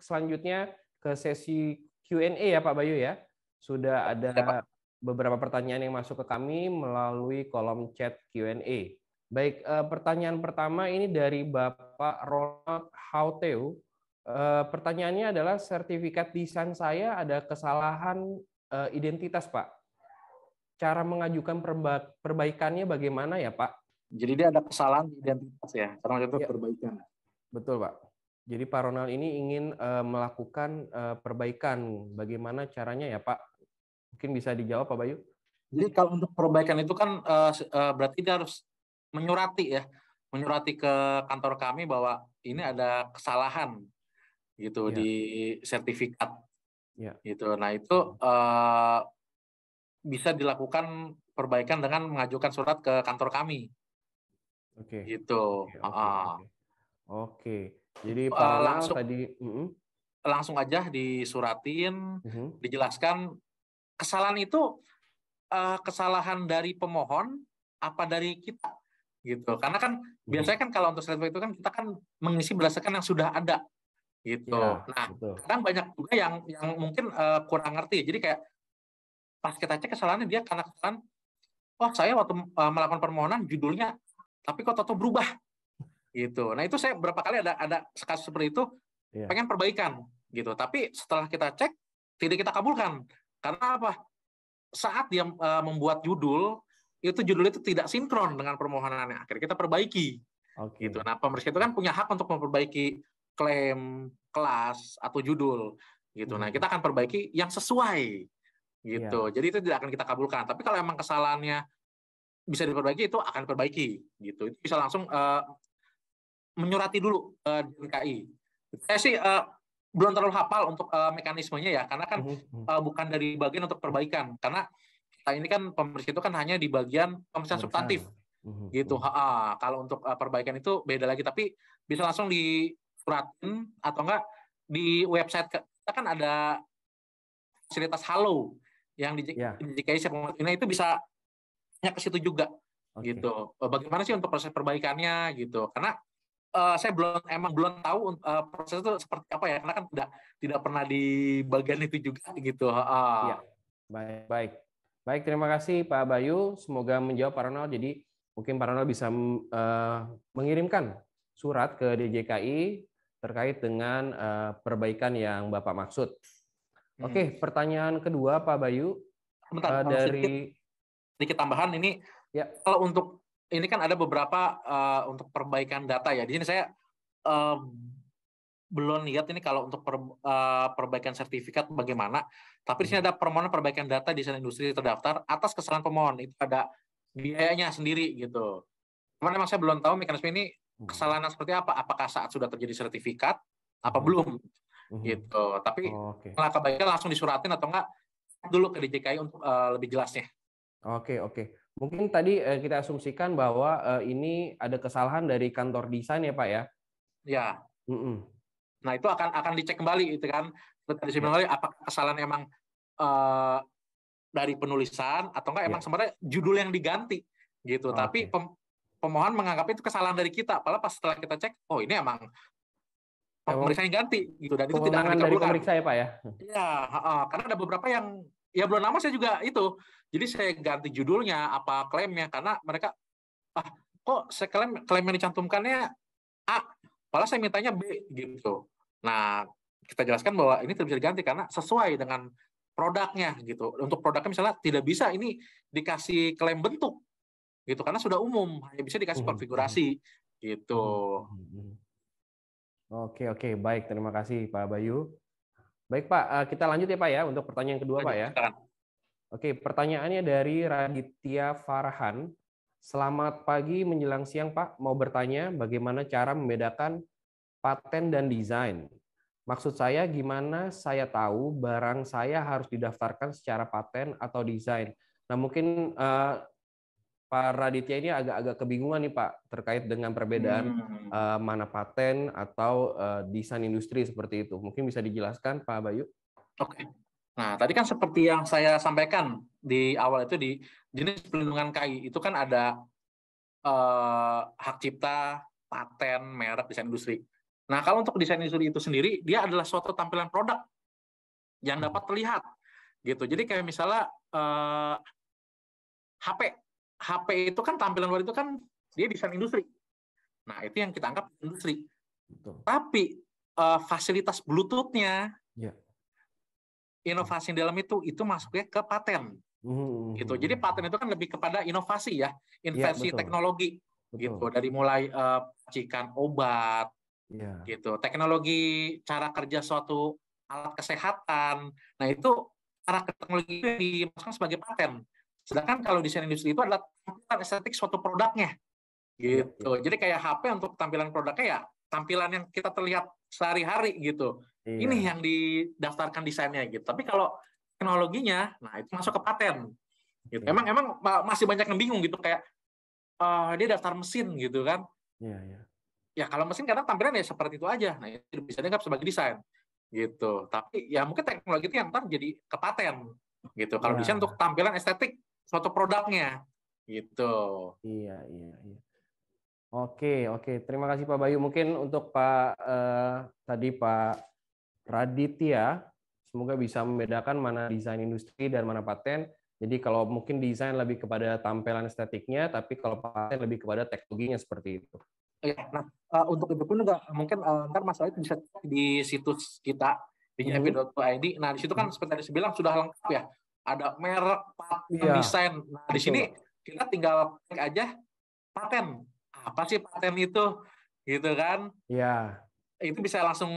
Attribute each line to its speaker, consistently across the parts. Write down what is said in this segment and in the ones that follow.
Speaker 1: selanjutnya ke sesi Q&A ya Pak Bayu ya. Sudah ada iya, beberapa pertanyaan yang masuk ke kami melalui kolom chat Q&A. Baik, eh, pertanyaan pertama ini dari Bapak Ronald Hauteu. Eh, pertanyaannya adalah sertifikat desain saya ada kesalahan eh, identitas, Pak. Cara mengajukan perbaikannya bagaimana ya, Pak? Jadi dia ada kesalahan identitas ya, karena itu ya. perbaikan. Betul, Pak. Jadi Pak Ronald ini ingin uh, melakukan uh, perbaikan. Bagaimana caranya ya Pak? Mungkin bisa dijawab Pak Bayu. Jadi kalau untuk perbaikan itu kan uh, uh, berarti dia harus menyurati ya,
Speaker 2: menyurati ke kantor kami bahwa ini ada kesalahan gitu ya. di sertifikat. Ya. Gitu. Nah itu uh, bisa dilakukan perbaikan dengan mengajukan surat ke kantor kami. Oke. Okay. Gitu. Oke. Okay, okay, uh
Speaker 1: -uh. okay. Jadi eh, Pak langsung tadi uh -uh.
Speaker 2: langsung aja disuratin, uh mm-hmm. -huh. dijelaskan kesalahan itu uh, kesalahan dari pemohon apa dari kita gitu. Karena kan hmm. biasanya kan kalau untuk sertifikat itu kan kita kan mengisi berdasarkan yang sudah ada gitu. Ya, nah, betul. kadang banyak juga yang yang mungkin uh, kurang ngerti. Jadi kayak pas kita cek kesalahannya dia karena kesalahan, wah oh, saya waktu uh, melakukan permohonan judulnya, tapi kok tato berubah gitu. Nah itu saya berapa kali ada ada kasus seperti itu yeah. pengen perbaikan gitu. Tapi setelah kita cek tidak kita kabulkan karena apa? Saat dia e, membuat judul itu judul itu tidak sinkron dengan permohonannya. Akhirnya kita perbaiki. Okay. Gitu. Nah pemeriksa itu kan punya hak untuk memperbaiki klaim kelas atau judul gitu. Nah, hmm. Nah kita akan perbaiki yang sesuai gitu. Yeah. Jadi itu tidak akan kita kabulkan. Tapi kalau emang kesalahannya bisa diperbaiki itu akan diperbaiki gitu. Itu bisa langsung uh, menyurati dulu uh, eh, DKI. Saya sih uh, belum terlalu hafal untuk uh, mekanismenya ya, karena kan uh, bukan dari bagian untuk perbaikan, karena kita ini kan pembersih itu kan hanya di bagian pemeriksaan substantif, mhm, gitu. Ha, kalau untuk uh, perbaikan itu beda lagi, tapi bisa langsung di suratin atau enggak di website kita kan ada fasilitas Halo yang di yeah. DKI Nah itu bisa ke situ juga, okay. gitu. Bagaimana sih untuk proses perbaikannya, gitu? Karena Eh, saya belum emang belum tahu uh, proses itu seperti apa ya karena kan tidak tidak pernah di bagian itu juga gitu. Uh. Ya.
Speaker 1: Baik, baik. Baik, terima kasih Pak Bayu. Semoga menjawab Pak Ronald. Jadi mungkin Pak Ronald bisa uh, mengirimkan surat ke DJKI terkait dengan uh, perbaikan yang Bapak maksud. Hmm. Oke, pertanyaan kedua Pak Bayu Bentar, uh,
Speaker 2: dari sedikit, sedikit tambahan ini ya. kalau untuk ini kan ada beberapa uh, untuk perbaikan data ya. Di sini saya uh, belum lihat ini kalau untuk per, uh, perbaikan sertifikat bagaimana. Tapi di sini ada permohonan perbaikan data di sana industri terdaftar atas kesalahan pemohon itu ada biayanya sendiri gitu. Cuman memang saya belum tahu mekanisme ini hmm. kesalahan seperti apa. Apakah saat sudah terjadi sertifikat apa hmm. belum hmm. gitu. Tapi oh, okay. baiknya langsung disuratin atau enggak dulu ke DJKI untuk uh, lebih jelasnya.
Speaker 1: Oke okay, oke. Okay. Mungkin tadi eh, kita asumsikan bahwa eh, ini ada kesalahan dari kantor desain ya Pak ya? Ya. Mm -mm.
Speaker 2: Nah itu akan akan dicek kembali itu kan. Tadi saya bilang apakah kesalahan emang eh, dari penulisan atau enggak ya. emang ya. sebenarnya judul yang diganti gitu. Oh, Tapi okay. pem, pemohon menganggap itu kesalahan dari kita. Padahal pas setelah kita cek, oh ini emang pemeriksa yang ganti gitu dan itu tidak akan dari pemeriksa ya pak ya? Iya, uh, karena ada beberapa yang ya belum lama saya juga itu. Jadi saya ganti judulnya apa klaimnya karena mereka ah kok saya klaim klaim yang dicantumkannya A, padahal saya mintanya B gitu. Nah, kita jelaskan bahwa ini tidak bisa diganti karena sesuai dengan produknya gitu. Untuk produknya misalnya tidak bisa ini dikasih klaim bentuk gitu karena sudah umum hanya bisa dikasih hmm, konfigurasi hmm. gitu.
Speaker 1: Hmm, oke oke baik terima kasih Pak Bayu. Baik Pak, eh, kita lanjut ya Pak ya untuk pertanyaan kedua lanjut, Pak ya. Silakan. Oke, pertanyaannya dari Raditya Farhan. Selamat pagi menjelang siang Pak, mau bertanya bagaimana cara membedakan paten dan desain. Maksud saya gimana saya tahu barang saya harus didaftarkan secara paten atau desain. Nah mungkin uh, Pak Raditya ini agak-agak kebingungan nih Pak terkait dengan perbedaan hmm. uh, mana paten atau uh, desain industri seperti itu. Mungkin bisa dijelaskan Pak Bayu? Oke. Nah, tadi kan seperti yang saya sampaikan di
Speaker 2: awal itu di jenis pelindungan KI itu kan ada uh, hak cipta, paten, merek, desain industri. Nah, kalau untuk desain industri itu sendiri, dia adalah suatu tampilan produk yang dapat terlihat gitu. Jadi kayak misalnya uh, HP HP itu kan tampilan luar itu kan dia desain industri. Nah, itu yang kita anggap industri. Betul. Tapi uh, fasilitas Bluetooth-nya, ya. inovasi di dalam itu itu masuknya ke paten.
Speaker 1: Uhum. Gitu. Jadi
Speaker 2: paten itu kan lebih kepada inovasi ya, ya invensi ya, teknologi. Gitu. Dari mulai uh, eh, percikan obat, ya. gitu, teknologi cara kerja suatu alat kesehatan. Nah, itu cara teknologi itu dimasukkan sebagai paten. Sedangkan kalau desain industri itu adalah tampilan estetik suatu produknya. Gitu. Iya. Jadi kayak HP untuk tampilan produknya ya tampilan yang kita terlihat sehari-hari gitu. Iya. Ini yang didaftarkan desainnya gitu. Tapi kalau teknologinya, nah itu masuk ke paten. Gitu. Iya. Emang emang masih banyak yang bingung gitu kayak uh, dia daftar mesin gitu kan. Iya, iya. Ya kalau mesin kadang tampilannya ya seperti itu aja. Nah itu bisa dianggap sebagai desain gitu. Tapi ya mungkin teknologi itu yang ntar jadi ke paten gitu. Kalau ya. desain untuk tampilan estetik suatu produknya gitu. Iya iya iya.
Speaker 1: Oke oke terima kasih Pak Bayu mungkin untuk Pak eh, tadi Pak Raditya semoga bisa membedakan mana desain industri dan mana paten. Jadi kalau mungkin desain lebih kepada tampilan estetiknya, tapi kalau paten lebih kepada teknologinya seperti itu.
Speaker 2: Iya. Nah, uh, untuk itu pun juga mungkin uh, ntar masalah itu bisa di situs kita di mhm. Nah, di situ kan mhm. seperti tadi saya bilang sudah lengkap ya ada merek, paten, iya. desain. Nah, di sini kita tinggal klik aja paten. Apa sih paten itu? Gitu kan? Iya. Itu bisa langsung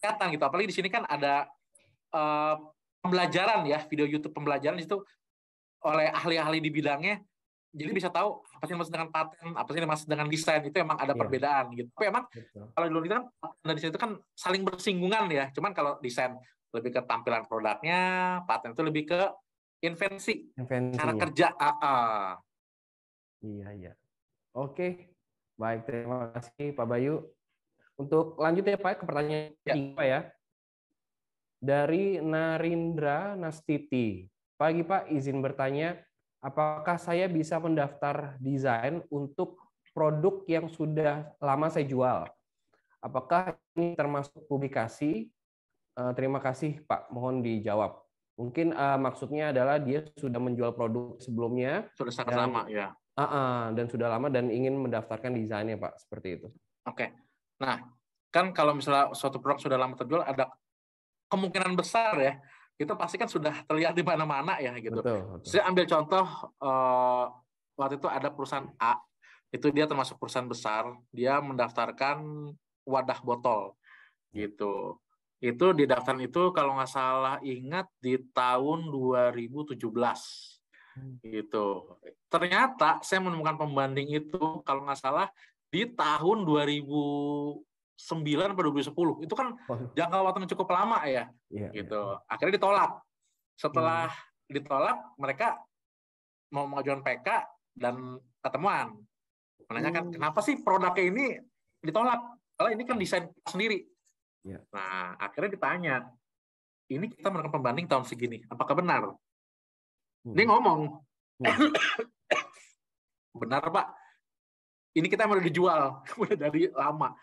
Speaker 2: kelihatan gitu. Apalagi di sini kan ada uh, pembelajaran ya, video YouTube pembelajaran itu oleh ahli-ahli di bidangnya. Jadi bisa tahu apa sih yang dengan paten, apa sih yang dengan desain itu emang ada iya. perbedaan gitu. Tapi emang Betul. kalau luar itu kan paten dan desain itu kan saling bersinggungan ya. Cuman kalau desain lebih ke tampilan produknya, paten itu lebih ke Invensi.
Speaker 1: Invensi. Cara kerja.
Speaker 2: AA. Ah, ah.
Speaker 1: Iya, iya. Oke. Baik, terima kasih Pak Bayu. Untuk lanjutnya Pak, ke pertanyaan ya. Pak ya. Dari Narindra Nastiti. Pagi Pak, izin bertanya, apakah saya bisa mendaftar desain untuk produk yang sudah lama saya jual? Apakah ini termasuk publikasi? Eh, terima kasih Pak, mohon dijawab. Mungkin uh, maksudnya adalah dia sudah menjual produk sebelumnya. Sudah sangat lama ya. Uh, uh, dan sudah lama dan ingin mendaftarkan desainnya Pak, seperti itu.
Speaker 2: Oke. Okay. Nah, kan kalau misalnya suatu produk sudah lama terjual ada kemungkinan besar ya itu pasti kan sudah terlihat di mana-mana ya gitu. Betul, betul. Saya ambil contoh uh, waktu itu ada perusahaan A itu dia termasuk perusahaan besar dia mendaftarkan wadah botol gitu itu di daftar itu kalau nggak salah ingat di tahun 2017. Hmm. Gitu. Ternyata saya menemukan pembanding itu kalau nggak salah di tahun 2009 atau 2010. Itu kan jangka waktu yang cukup lama ya. Yeah, iya. gitu. Yeah. Akhirnya ditolak. Setelah hmm. ditolak, mereka mau mengajukan PK dan ketemuan. Menanyakan, hmm. kenapa sih produknya ini ditolak? Kalau ini kan desain sendiri Yeah. Nah, akhirnya ditanya, ini kita melakukan pembanding tahun segini, apakah benar? Hmm. Ini ngomong, hmm. benar Pak, ini kita udah dijual, udah dari lama.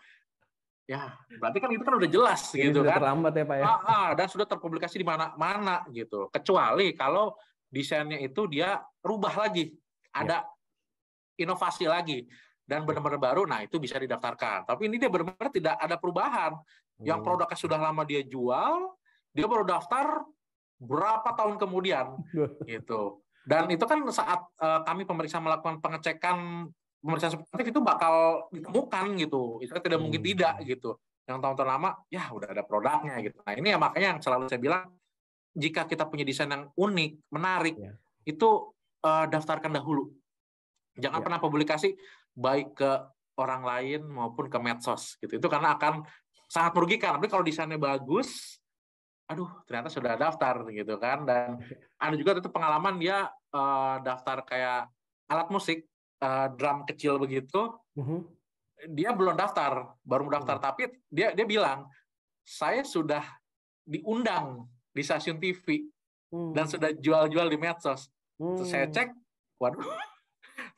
Speaker 2: Ya, berarti kan itu kan udah jelas ini gitu sudah kan. terlambat ya Pak ya. Ah, ah, dan sudah terpublikasi di mana-mana gitu. Kecuali kalau desainnya itu dia rubah lagi, ya. ada ya. inovasi lagi dan benar-benar baru, nah itu bisa didaftarkan. Tapi ini dia benar-benar tidak ada perubahan. Yang hmm. produknya sudah lama dia jual, dia baru daftar berapa tahun kemudian, gitu. Dan itu kan saat eh, kami pemeriksa melakukan pengecekan pemeriksaan seperti itu bakal ditemukan gitu. Itu tidak mungkin hmm. tidak gitu. Yang tahun-tahun lama, ya udah ada produknya gitu. Nah ini ya makanya yang selalu saya bilang, jika kita punya desain yang unik, menarik, ya. itu uh, daftarkan dahulu. Jangan ya. pernah publikasi baik ke orang lain maupun ke medsos gitu. Itu karena akan sangat merugikan. Tapi kalau desainnya bagus, aduh ternyata sudah daftar gitu kan. Dan ada juga itu pengalaman dia uh, daftar kayak alat musik uh, drum kecil begitu. Uh-huh. Dia belum daftar, baru mendaftar uh-huh. Mm-hmm. tapi dia dia bilang saya sudah diundang di stasiun TV uh-huh. Mm. dan sudah jual-jual di medsos.
Speaker 3: Mm. Terus saya cek,
Speaker 2: waduh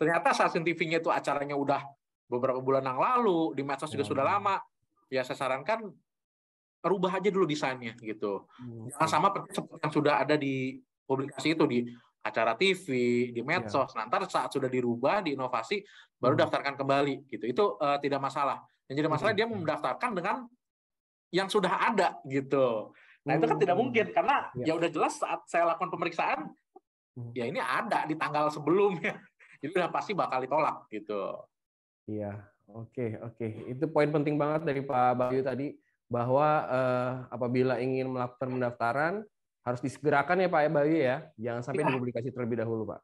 Speaker 2: ternyata stasiun TV-nya itu acaranya udah beberapa bulan yang lalu di medsos juga hmm. sudah lama ya saya sarankan rubah aja dulu desainnya gitu hmm. jangan sama seperti yang sudah ada di publikasi itu di acara TV di iya. medsos yeah. nanti saat sudah dirubah diinovasi baru hmm. daftarkan kembali gitu itu uh, tidak masalah yang jadi masalah hmm. dia mendaftarkan dengan yang sudah ada gitu nah itu kan tidak hmm. mungkin karena iya. ya udah jelas saat saya lakukan pemeriksaan hmm. ya ini ada di tanggal sebelumnya itu udah pasti bakal ditolak gitu.
Speaker 3: Iya,
Speaker 1: oke okay, oke. Okay. Itu poin penting banget dari Pak Bayu tadi bahwa eh, apabila ingin melakukan pendaftaran harus disegerakan ya Pak ya, Bayu ya, jangan sampai ya. dipublikasi terlebih dahulu Pak.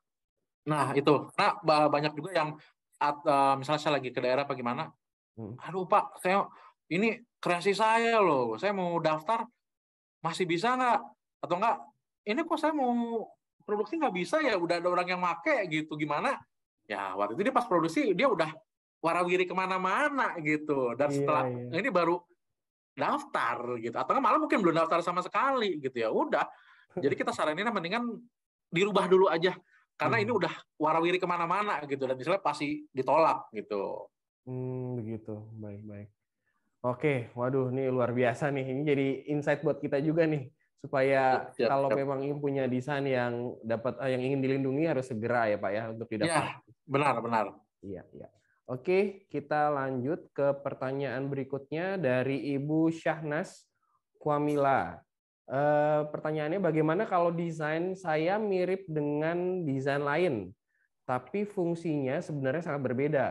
Speaker 2: Nah itu, nah banyak juga yang at, uh, misalnya saya lagi ke daerah apa gimana, hmm. aduh Pak, saya ini kreasi saya loh, saya mau daftar masih bisa nggak atau enggak? Ini kok saya mau produksi nggak bisa ya, udah ada orang yang make gitu, gimana? ya waktu itu dia pas produksi dia udah warawiri kemana-mana gitu dan iya, setelah iya, ini baru daftar gitu atau malah mungkin belum daftar sama sekali gitu ya udah hmm. jadi kita saraninnya mendingan dirubah dulu aja karena hmm. ini udah warawiri kemana-mana gitu dan misalnya pasti ditolak gitu
Speaker 1: hmm begitu baik baik oke waduh ini luar biasa nih ini jadi insight buat kita juga nih supaya siap, iya, kalau siap. memang punya desain yang dapat eh, yang ingin dilindungi harus segera ya Pak ya untuk iya, didapat. Ya,
Speaker 2: benar benar. Iya, iya.
Speaker 1: Oke, kita lanjut ke pertanyaan berikutnya dari Ibu Syahnas Kwamila. E, pertanyaannya bagaimana kalau desain saya mirip dengan desain lain, tapi fungsinya sebenarnya sangat berbeda.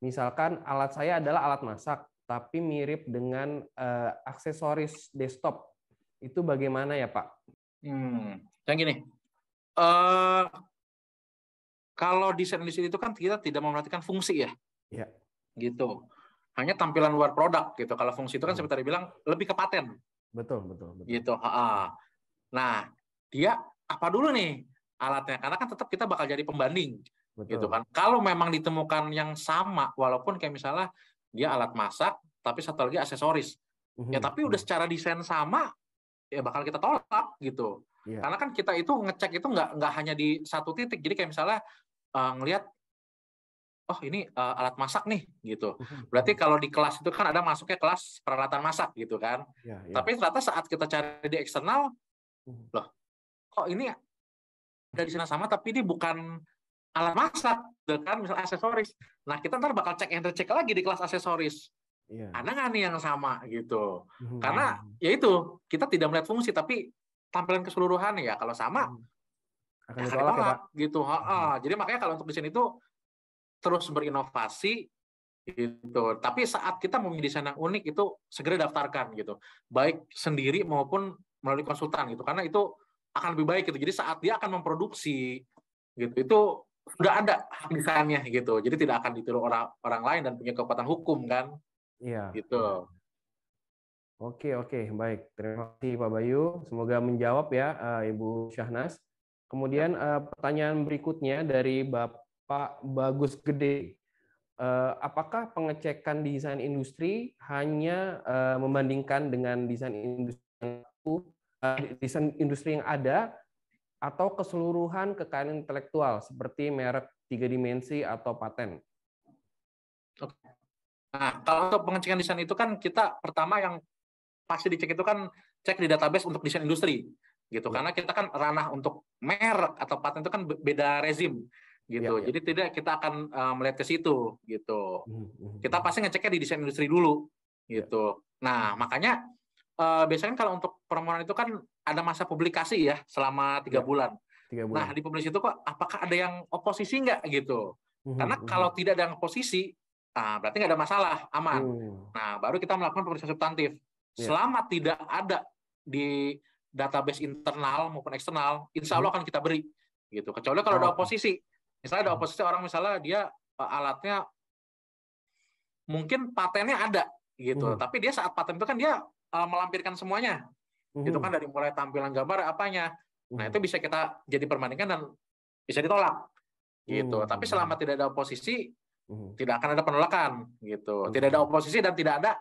Speaker 1: Misalkan alat saya adalah alat masak, tapi mirip dengan e, aksesoris desktop itu bagaimana ya Pak?
Speaker 2: Hmm, yang gini, uh, kalau desain industri itu kan kita tidak memperhatikan fungsi ya, ya. gitu. Hanya tampilan luar produk gitu. Kalau fungsi itu kan seperti tadi bilang lebih ke paten.
Speaker 1: Betul, betul, betul.
Speaker 2: Gitu. Uh, Nah, dia apa dulu nih alatnya? Karena kan tetap kita bakal jadi pembanding. Betul. Gitu kan. Kalau memang ditemukan yang sama, walaupun kayak misalnya dia alat masak, tapi satu lagi aksesoris. Ya mhm. tapi udah secara desain sama, ya bakal kita tolak gitu. Yeah. Karena kan kita itu ngecek itu nggak nggak hanya di satu titik. Jadi kayak misalnya uh, ngelihat oh ini uh, alat masak nih gitu. Mhm. Berarti kalau di kelas itu kan ada masuknya kelas peralatan masak gitu kan. Yeah, yeah. Tapi ternyata saat kita cari di eksternal, mhm. loh kok ini ada di sana sama tapi ini bukan alat masak, gitu kan misal aksesoris. Nah kita ntar bakal cek yang check lagi di kelas aksesoris yeah. ada nggak nih yang sama gitu
Speaker 3: hmm. karena
Speaker 2: ya itu kita tidak melihat fungsi tapi tampilan keseluruhan ya kalau sama mm. akan ya ditolak, ya, gitu ha Hmm. jadi makanya kalau untuk desain itu terus berinovasi gitu tapi saat kita memilih desain yang unik itu segera daftarkan gitu baik sendiri maupun melalui konsultan gitu karena itu akan lebih baik gitu jadi saat dia akan memproduksi gitu itu sudah ada hak desainnya gitu jadi tidak akan ditiru orang orang lain dan punya kekuatan hukum kan Iya. Gitu.
Speaker 1: Oke, oke, baik. Terima kasih Pak Bayu. Semoga menjawab ya eh, Ibu Syahnas. Kemudian ya. eh, pertanyaan berikutnya dari Bapak Bagus Gede. Eh, apakah pengecekan desain industri hanya membandingkan dengan desain industri yang desain industri yang ada atau keseluruhan kekayaan intelektual seperti merek tiga dimensi atau paten?
Speaker 2: Oke. Nah, kalau untuk pengecekan desain itu kan kita pertama yang pasti dicek itu kan cek di database untuk desain industri gitu. Ya. Karena kita kan ranah untuk merek atau paten itu kan beda rezim gitu. Ya, ya. Jadi tidak kita akan uh, melihat ke situ gitu. Hmm, hmm, kita hmm. pasti ngeceknya di desain industri dulu ya. gitu. Nah, makanya uh, biasanya kan kalau untuk permohonan itu kan ada masa publikasi ya selama tiga ya, bulan. Nah, bulan. Nah, di publikasi itu kok apakah ada yang oposisi enggak gitu?
Speaker 3: Karena kalau
Speaker 2: tidak ada yang oposisi, Nah, berarti nggak ada masalah, aman. Hmm. Nah, baru kita melakukan pemeriksaan substantif. Yeah. Selama tidak ada di database internal maupun eksternal, insya Allah hmm. akan kita beri. Gitu. Kecuali kalau oh. ada oposisi. Misalnya ada hmm. oposisi orang misalnya dia e, alatnya mungkin patennya ada gitu, hmm. tapi dia saat paten itu kan dia e, melampirkan semuanya. Gitu hmm. Itu kan dari mulai tampilan gambar apanya. Nah, itu hmm. bisa kita jadi perbandingan dan bisa ditolak gitu. Hmm. Tapi selama tidak ada oposisi, Hmm. Tidak akan ada penolakan gitu. Hmm. Tidak ada oposisi dan tidak ada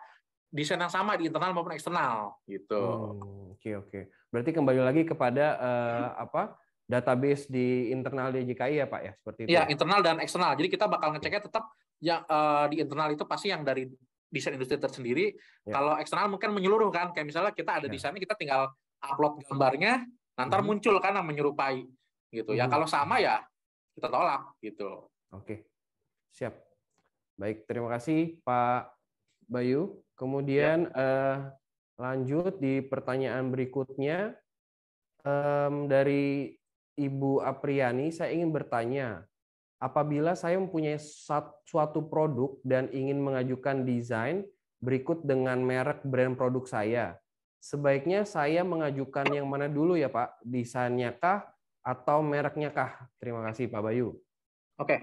Speaker 2: desain yang sama di internal maupun eksternal gitu. Oke hmm,
Speaker 1: oke. Okay, okay. Berarti kembali lagi kepada uh, apa database di internal di JKI ya Pak ya seperti itu. Iya, ya
Speaker 2: internal dan eksternal. Jadi kita bakal ngeceknya tetap yang uh, di internal itu pasti yang dari desain industri tersendiri. Ya. Kalau eksternal mungkin menyeluruh kan. Kayak misalnya kita ada ya. desainnya kita tinggal upload gambarnya, nanti hmm. muncul kan yang menyerupai gitu. Ya, hmm. Ya kalau sama ya kita tolak gitu.
Speaker 1: Oke. Siap. Baik, terima kasih Pak Bayu. Kemudian ya. eh, lanjut di pertanyaan berikutnya eh, dari Ibu Apriani, saya ingin bertanya, apabila saya mempunyai suatu produk dan ingin mengajukan desain berikut dengan merek brand produk saya, sebaiknya saya mengajukan yang mana dulu ya Pak? Desainnya kah atau mereknya kah? Terima kasih Pak Bayu. Oke,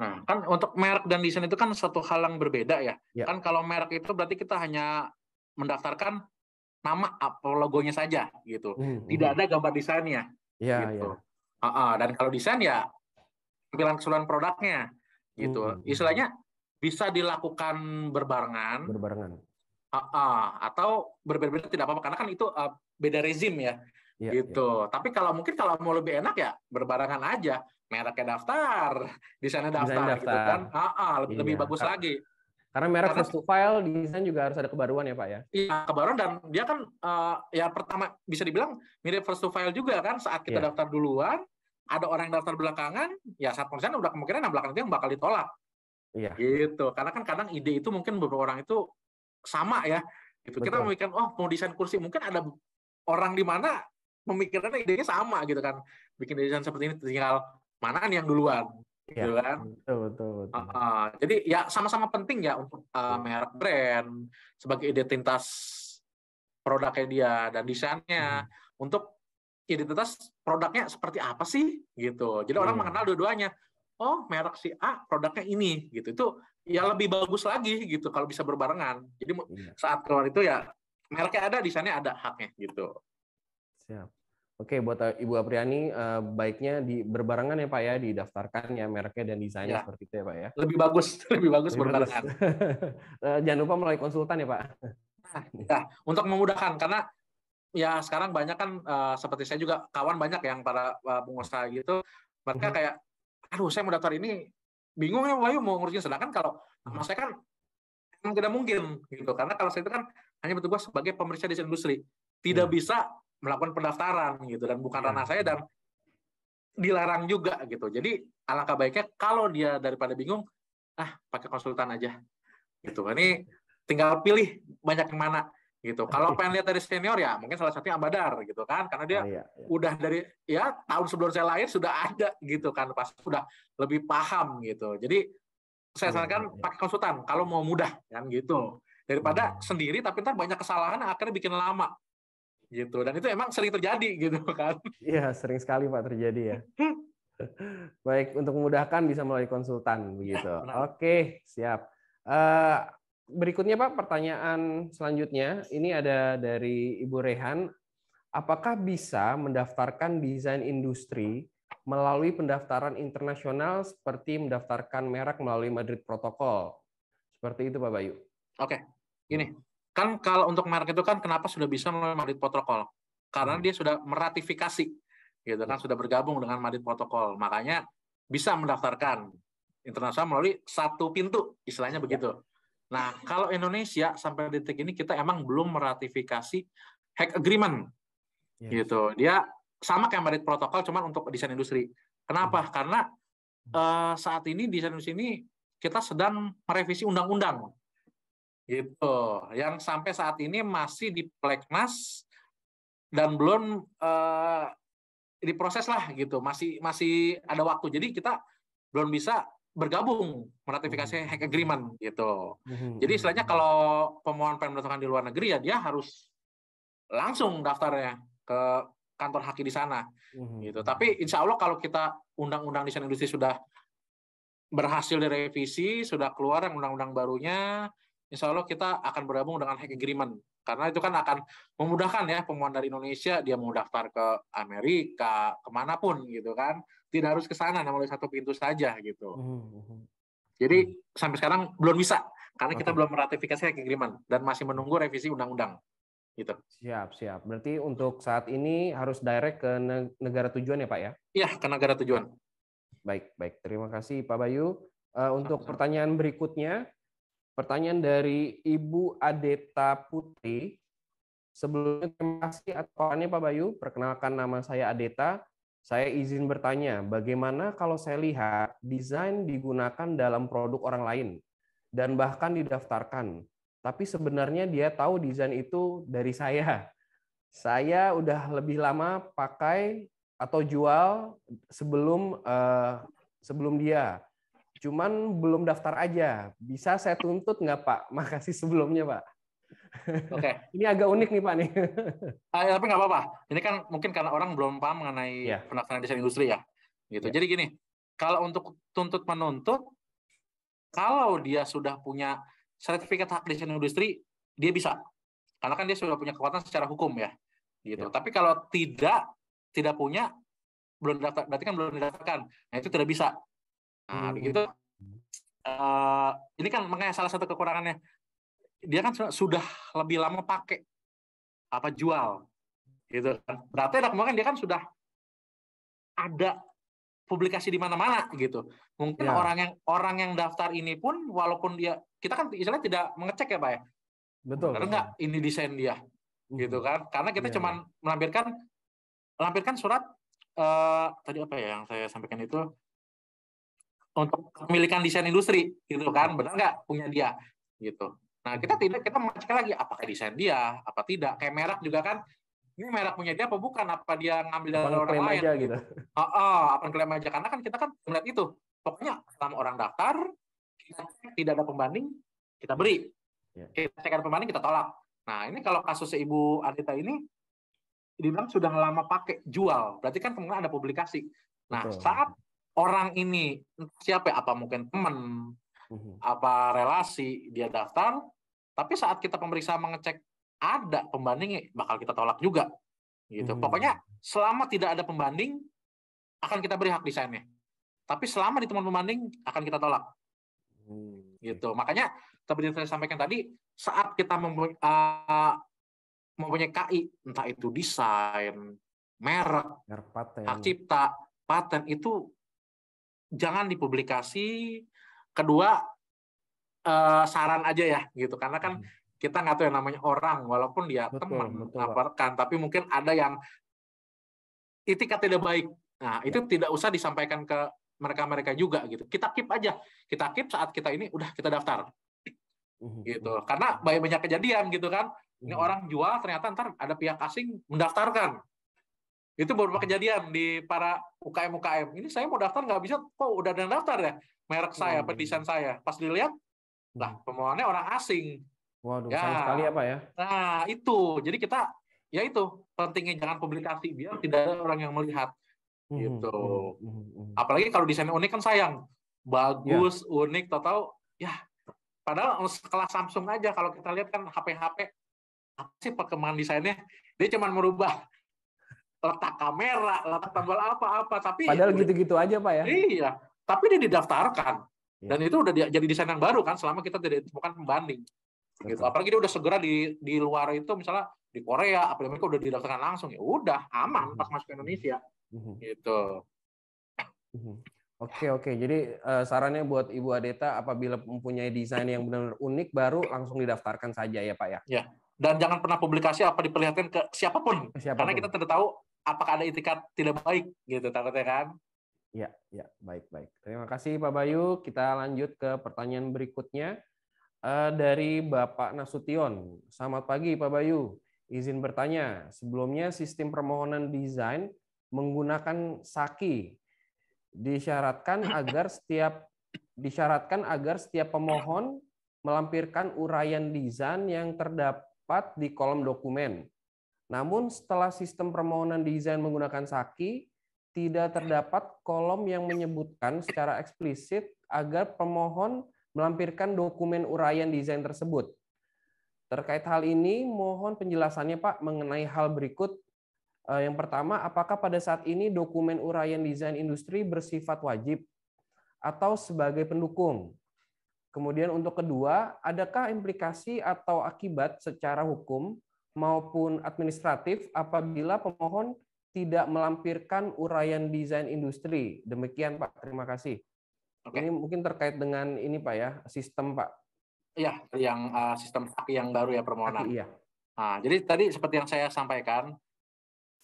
Speaker 2: Nah, kan untuk merek dan desain itu kan satu hal yang berbeda ya. ya. Kan kalau merek itu berarti kita hanya mendaftarkan nama atau logonya saja gitu. Hmm, hmm, Tidak hmm. ada gambar desainnya. iya. gitu. Ya. Uh -uh. dan kalau desain ya tampilan keseluruhan produknya gitu. Hmm, hmm Istilahnya bisa dilakukan berbarengan. Berbarengan. Uh -uh. Atau berbeda-beda tidak apa-apa karena kan itu uh, beda rezim ya.
Speaker 3: Ya, gitu. Ya.
Speaker 2: Tapi kalau mungkin kalau mau lebih enak ya berbarengan aja mereknya daftar, desainnya sana daftar, daftar, gitu kan. Ah, ah lebih, iya. lebih bagus karena, lagi.
Speaker 1: Karena merek harus to file, desain juga harus ada kebaruan ya Pak ya?
Speaker 2: Iya, kebaruan dan dia kan uh, ya pertama bisa dibilang mirip first to file juga kan saat kita yeah. daftar duluan, ada orang yang daftar belakangan, ya saat konsen udah kemungkinan yang belakang itu yang bakal ditolak. Iya. Gitu. Karena kan kadang ide itu mungkin beberapa orang itu sama ya. Gitu. Betul. Kita memikirkan, oh mau desain kursi mungkin ada orang di mana memikirkan idenya sama gitu kan. Bikin desain seperti ini tinggal mana nih yang duluan ya, gitu kan
Speaker 3: betul betul, betul. Uh,
Speaker 2: uh, jadi ya sama-sama penting ya untuk uh, eh, merek brand sebagai identitas produknya dia dan desainnya hmm. untuk identitas produknya seperti apa sih gitu jadi hmm. orang iya. mengenal dua-duanya oh merek si A produknya ini gitu itu ya lebih bagus lagi gitu kalau bisa berbarengan jadi hmm. saat keluar itu ya mereknya ada desainnya ada haknya
Speaker 1: gitu siap Oke, buat eh, Ibu Apriani, eh, baiknya di berbarengan ya Pak ya, didaftarkan ya mereknya dan desainnya ya. seperti itu ya Pak ya. Lebih bagus, lebih bagus lebih berbarengan. Bagus. Eh, jangan lupa melalui konsultan ya Pak. Nah, ya, untuk memudahkan karena
Speaker 2: ya sekarang banyak kan seperti saya juga kawan banyak yang para pengusaha gitu, mereka mm-hmm. kayak, aduh saya mau daftar ini bingung ya Wahyu mau ngurusin. Sedangkan kalau hmm. saya kan tidak mungkin gitu, karena kalau saya itu kan hanya bertugas sebagai pemeriksa desain industri, tidak hmm. bisa melakukan pendaftaran gitu dan bukan ya. ranah saya dan dilarang juga gitu. Jadi alangkah baiknya kalau dia daripada bingung, ah pakai konsultan aja gitu. Ini tinggal pilih banyak yang mana gitu. Kalau pengen lihat dari senior ya mungkin salah satunya Ambadar gitu kan karena dia oh, iya, iya. udah dari ya tahun sebelum saya lahir sudah ada gitu kan pas sudah lebih paham gitu. Jadi saya iya, sarankan iya, iya. pakai konsultan kalau mau mudah kan gitu. Daripada hmm. sendiri tapi ntar banyak kesalahan akhirnya bikin lama gitu dan itu emang sering terjadi gitu kan
Speaker 1: iya sering sekali pak terjadi ya baik untuk memudahkan bisa melalui konsultan begitu ya, oke siap uh, berikutnya pak pertanyaan selanjutnya ini ada dari ibu Rehan apakah bisa mendaftarkan desain industri melalui pendaftaran internasional seperti mendaftarkan merek melalui Madrid Protocol seperti itu pak Bayu
Speaker 2: oke gini Kan kalau untuk merek itu kan kenapa sudah bisa melalui Madrid Protocol Karena hmm. dia sudah meratifikasi, gitu kan ya. sudah bergabung dengan Madrid Protocol Makanya bisa mendaftarkan internasional melalui satu pintu, istilahnya ya. begitu. Nah, kalau Indonesia sampai detik ini kita emang belum meratifikasi hack agreement. Yes. Ya. Gitu. Dia sama kayak Madrid Protocol cuman untuk desain industri. Kenapa? Hmm. Karena uh, saat ini desain industri ini kita sedang merevisi undang-undang. Gitu. Yang sampai saat ini masih di Pleknas dan belum uh, diproses lah gitu. Masih masih ada waktu. Jadi kita belum bisa bergabung meratifikasi hmm. hack agreement gitu. Hmm. Jadi istilahnya kalau pemohon pembentukan di luar negeri ya dia harus langsung daftarnya ke kantor haki di sana hmm. gitu. Tapi insya Allah kalau kita undang-undang desain industri sudah berhasil direvisi, sudah keluar yang undang-undang barunya, insya Allah kita akan bergabung dengan Hack Agreement. Karena itu kan akan memudahkan ya pemohon dari Indonesia, dia mau daftar ke Amerika, kemanapun gitu kan. Tidak harus ke sana melalui satu pintu saja gitu.
Speaker 3: Hmm, hmm, hmm.
Speaker 2: Jadi sampai sekarang belum bisa, karena okay. kita belum meratifikasi Hack Agreement dan masih menunggu revisi undang-undang gitu.
Speaker 1: Siap, siap. Berarti untuk saat ini harus direct ke negara tujuan ya, Pak ya?
Speaker 2: Iya, ke negara tujuan.
Speaker 1: Baik, baik. Terima kasih Pak Bayu. Uh, untuk pertanyaan berikutnya, Pertanyaan dari Ibu Adeta Putri. Sebelumnya terima kasih atasannya Pak Bayu. Perkenalkan nama saya Adeta. Saya izin bertanya, bagaimana kalau saya lihat desain digunakan dalam produk orang lain dan bahkan didaftarkan, tapi sebenarnya dia tahu desain itu dari saya. Saya udah lebih lama pakai atau jual sebelum uh, sebelum dia Cuman belum daftar aja. Bisa saya tuntut nggak Pak? Makasih sebelumnya Pak. Oke. Okay. ini agak unik nih Pak nih.
Speaker 3: Ah,
Speaker 2: ya, tapi nggak apa-apa. Ini kan mungkin karena orang belum paham mengenai yeah. pendaftaran desain industri ya. Gitu. Yeah. Jadi gini, kalau untuk tuntut menuntut, kalau dia sudah punya sertifikat hak desain industri, dia bisa. Karena kan dia sudah punya kekuatan secara hukum ya. Gitu. Yeah. Tapi kalau tidak tidak punya belum daftar berarti kan belum didaftarkan. Nah, itu tidak bisa. Nah, begitu uh, ini kan makanya salah satu kekurangannya dia kan sudah lebih lama pakai apa jual gitu kan. Berarti ada kemungkinan dia kan sudah ada publikasi di mana-mana gitu. Mungkin ya. orang yang orang yang daftar ini pun walaupun dia kita kan istilahnya tidak mengecek ya, Pak ya.
Speaker 1: Betul. Karena nggak
Speaker 2: ini desain dia? Hmm. Gitu kan. Karena kita ya. cuman iya. melampirkan melampirkan surat uh, tadi apa ya yang saya sampaikan itu untuk kepemilikan desain industri gitu kan benar nggak punya dia gitu nah kita tidak kita mengecek lagi apakah desain dia apa tidak kayak merek juga kan ini merek punya dia apa bukan apa dia ngambil dari orang lain aja, gitu. Oh, oh, apa klaim aja karena kan kita kan melihat itu pokoknya selama orang daftar kita tidak ada pembanding kita beri ya. kita cek ada pembanding kita tolak nah ini kalau kasus ibu Anita ini dibilang sudah lama pakai jual berarti kan kemudian ada publikasi nah saat orang ini siapa ya? apa mungkin teman mhm. apa relasi dia daftar tapi saat kita pemeriksa mengecek ada pembanding, bakal kita tolak juga gitu hmm. pokoknya selama tidak ada pembanding akan kita beri hak desainnya tapi selama di teman pembanding akan kita tolak hmm. gitu makanya seperti saya sampaikan tadi saat kita eh, mempunyai, uh, mempunyai KI entah itu desain merek, merek hak cipta paten itu jangan dipublikasi. Kedua, eh, saran aja ya gitu. Karena kan hmm. kita nggak tahu yang namanya orang, walaupun dia teman melaporkan, tapi mungkin ada yang itikat tidak baik. Nah, ya. itu tidak usah disampaikan ke mereka-mereka juga gitu. Kita keep aja. Kita keep saat kita ini udah kita daftar. Hmm, hmm, gitu. Karena banyak banyak kejadian gitu kan. Ini orang jual ternyata ntar ada pihak asing mendaftarkan. Itu beberapa kejadian di para UKM-UKM. Ini saya mau daftar nggak bisa, kok udah ada daftar ya? Merek saya, pedesain saya. Pas dilihat, lah hmm. pemohonnya orang asing.
Speaker 1: Waduh, ya. sayang sekali apa ya?
Speaker 2: Nah, itu. Jadi kita, ya itu. Pentingnya jangan publikasi, biar tidak ada orang yang melihat.
Speaker 1: Hmm, gitu.
Speaker 3: Hmm,
Speaker 2: Apalagi kalau desain unik kan sayang. Bagus, ya. unik, total ya Padahal sekelas Samsung aja kalau kita lihat kan HP-HP apa sih perkembangan desainnya? Dia cuma merubah letak kamera, letak tombol apa-apa, tapi padahal ya, gitu-gitu aja pak ya. Iya, tapi dia didaftarkan iya. dan itu udah jadi desain yang baru kan, selama kita tidak ditemukan pembanding. Gitu. Apalagi dia udah segera di di luar itu misalnya di Korea, apalagi mereka udah didaftarkan langsung ya udah aman mm-hmm. pas masuk ke Indonesia. Mm-hmm. Gitu.
Speaker 3: Mm-hmm.
Speaker 1: Oke oke, jadi eh, sarannya buat Ibu Adeta apabila mempunyai desain yang benar-benar unik baru langsung didaftarkan saja ya Pak ya. Ya, dan jangan pernah publikasi apa diperlihatkan ke siapapun, siapapun. karena kita tidak
Speaker 2: tahu apakah ada itikat tidak baik gitu takutnya kan?
Speaker 1: Ya, ya, baik, baik. Terima kasih Pak Bayu. Kita lanjut ke pertanyaan berikutnya eh, dari Bapak Nasution. Selamat pagi Pak Bayu. Izin bertanya, sebelumnya sistem permohonan desain menggunakan saki disyaratkan agar setiap disyaratkan agar setiap pemohon melampirkan uraian desain yang terdapat di kolom dokumen. Namun setelah sistem permohonan desain menggunakan Saki, tidak terdapat kolom yang menyebutkan secara eksplisit agar pemohon melampirkan dokumen uraian desain tersebut. Terkait hal ini, mohon penjelasannya Pak mengenai hal berikut. Eh, yang pertama, apakah pada saat ini dokumen uraian desain industri bersifat wajib atau sebagai pendukung? Kemudian untuk kedua, adakah implikasi atau akibat secara hukum maupun administratif apabila pemohon tidak melampirkan uraian desain industri. Demikian Pak, terima kasih. Oke. Ini mungkin terkait dengan ini Pak ya, sistem Pak.
Speaker 2: Iya, yang uh, sistem yang baru ya permohonan. iya. Nah, jadi tadi seperti yang saya sampaikan,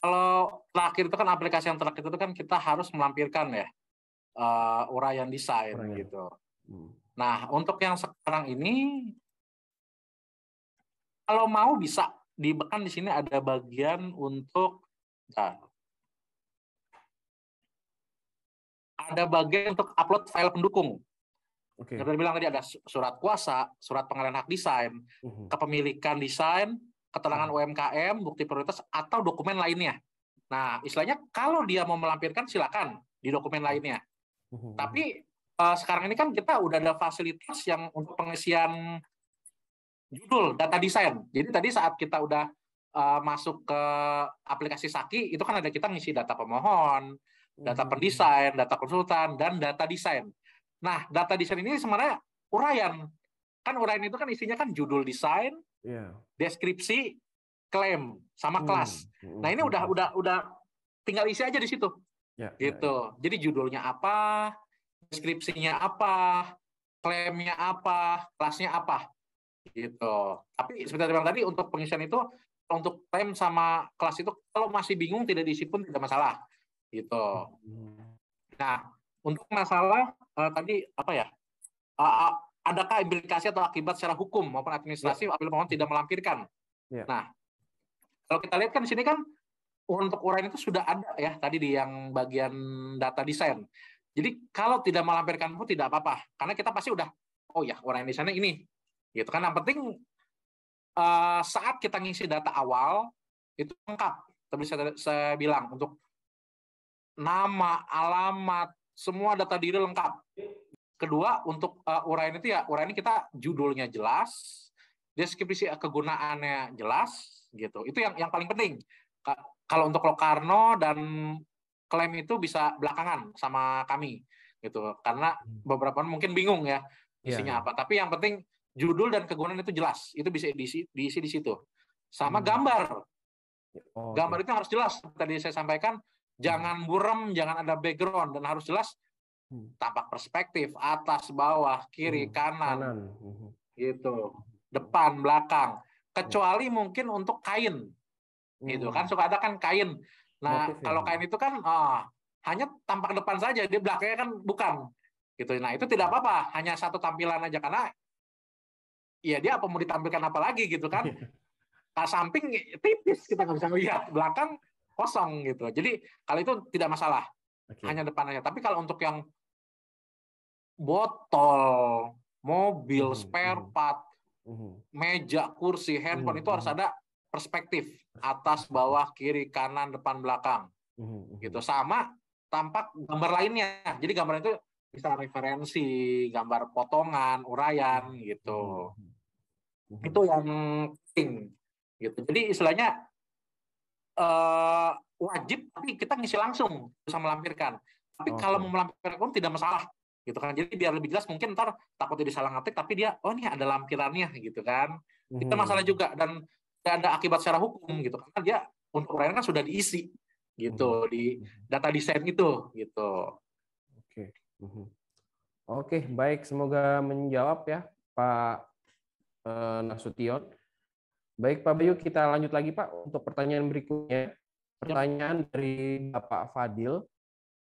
Speaker 2: kalau terakhir itu kan aplikasi yang terakhir itu kan kita harus melampirkan ya uh, uraian desain uraian. gitu. Hmm. Nah, untuk yang sekarang ini kalau mau bisa di bahkan di sini ada bagian untuk nah, ada bagian untuk upload file pendukung. Oke. Okay. bilang tadi ada surat kuasa, surat pengalihan hak desain, uh-huh. kepemilikan desain, keterangan uh-huh. Mhm. UMKM, bukti prioritas atau dokumen lainnya. Nah, istilahnya kalau dia mau melampirkan silakan di dokumen lainnya. -huh. Mhm. Tapi uh, sekarang ini kan kita udah ada fasilitas yang untuk pengisian judul data desain. Jadi tadi saat kita udah uh, masuk ke aplikasi Saki itu kan ada kita ngisi data pemohon, data hmm. pendesain, data konsultan dan data desain. Nah, data desain ini sebenarnya uraian. Kan uraian itu kan isinya kan judul desain, yeah. deskripsi, klaim sama hmm. kelas. Hmm. Nah, ini udah udah udah tinggal isi aja di situ. Yeah, ya, gitu. Yeah, yeah. Jadi judulnya apa, deskripsinya apa, klaimnya apa, kelasnya apa. Gitu. Tapi seperti yang tadi untuk pengisian itu untuk time sama kelas itu kalau masih bingung tidak diisi pun tidak masalah. Gitu. Nah, untuk masalah uh, tadi apa ya? Uh, adakah implikasi atau akibat secara hukum maupun administrasi ya. apabila pemohon tidak melampirkan? Ya. Nah, kalau kita lihat kan di sini kan untuk uraian itu sudah ada ya tadi di yang bagian data desain. Jadi kalau tidak melampirkan pun tidak apa-apa karena kita pasti udah oh ya uraian di ini gitu kan yang penting uh, saat kita ngisi data awal itu lengkap tapi saya, saya bilang untuk nama alamat semua data diri lengkap kedua untuk uh, uraian itu ya uraian kita judulnya jelas deskripsi kegunaannya jelas gitu itu yang yang paling penting kalau untuk Lokarno dan klaim itu bisa belakangan sama kami gitu karena beberapa orang mungkin bingung ya iya, isinya yeah. apa tapi yang penting judul dan kegunaan itu jelas itu bisa diisi, diisi di situ sama hmm. gambar
Speaker 3: ya, oh, gambar
Speaker 2: okay. itu harus jelas tadi saya sampaikan jangan burem jangan ada background dan harus jelas hmm. tampak perspektif atas bawah kiri hmm, kanan, kanan. Hmm. gitu depan belakang kecuali mungkin untuk kain gitu. hmm. gitu kan suka ada kan kain nah ya. kalau kain itu kan oh, hanya tampak depan saja dia belakangnya kan bukan gitu nah itu tidak apa-apa hanya satu tampilan aja karena ya dia apa mau ditampilkan apa lagi gitu kan nah, samping tipis kita nggak bisa lihat belakang kosong gitu jadi kalau itu tidak masalah okay. hanya depan tapi kalau untuk yang botol mobil hmm spare mhm. part hmm meja kursi handphone hmm itu harus mhm. ada perspektif atas bawah kiri kanan depan belakang hmm gitu sama tampak gambar lainnya jadi gambar itu bisa referensi, gambar potongan, urayan gitu. Hmm. Itu yang penting gitu. Jadi istilahnya uh, wajib tapi kita ngisi langsung bisa melampirkan. Tapi okay. kalau mau melampirkan pun tidak masalah gitu kan. Jadi biar lebih jelas mungkin ntar takut jadi salah ngetik tapi dia oh ini ada lampirannya gitu kan. Hmm. Itu mm-hmm. masalah juga dan tidak ada akibat secara hukum gitu kan dia untuk urayan kan sudah diisi gitu mm-hmm. di data desain itu gitu.
Speaker 3: Mhm.
Speaker 1: Oke, baik. Semoga menjawab ya, Pak eh, Nasution. Baik, Pak Bayu, kita lanjut lagi, Pak, untuk pertanyaan berikutnya. Pertanyaan dari Bapak Fadil,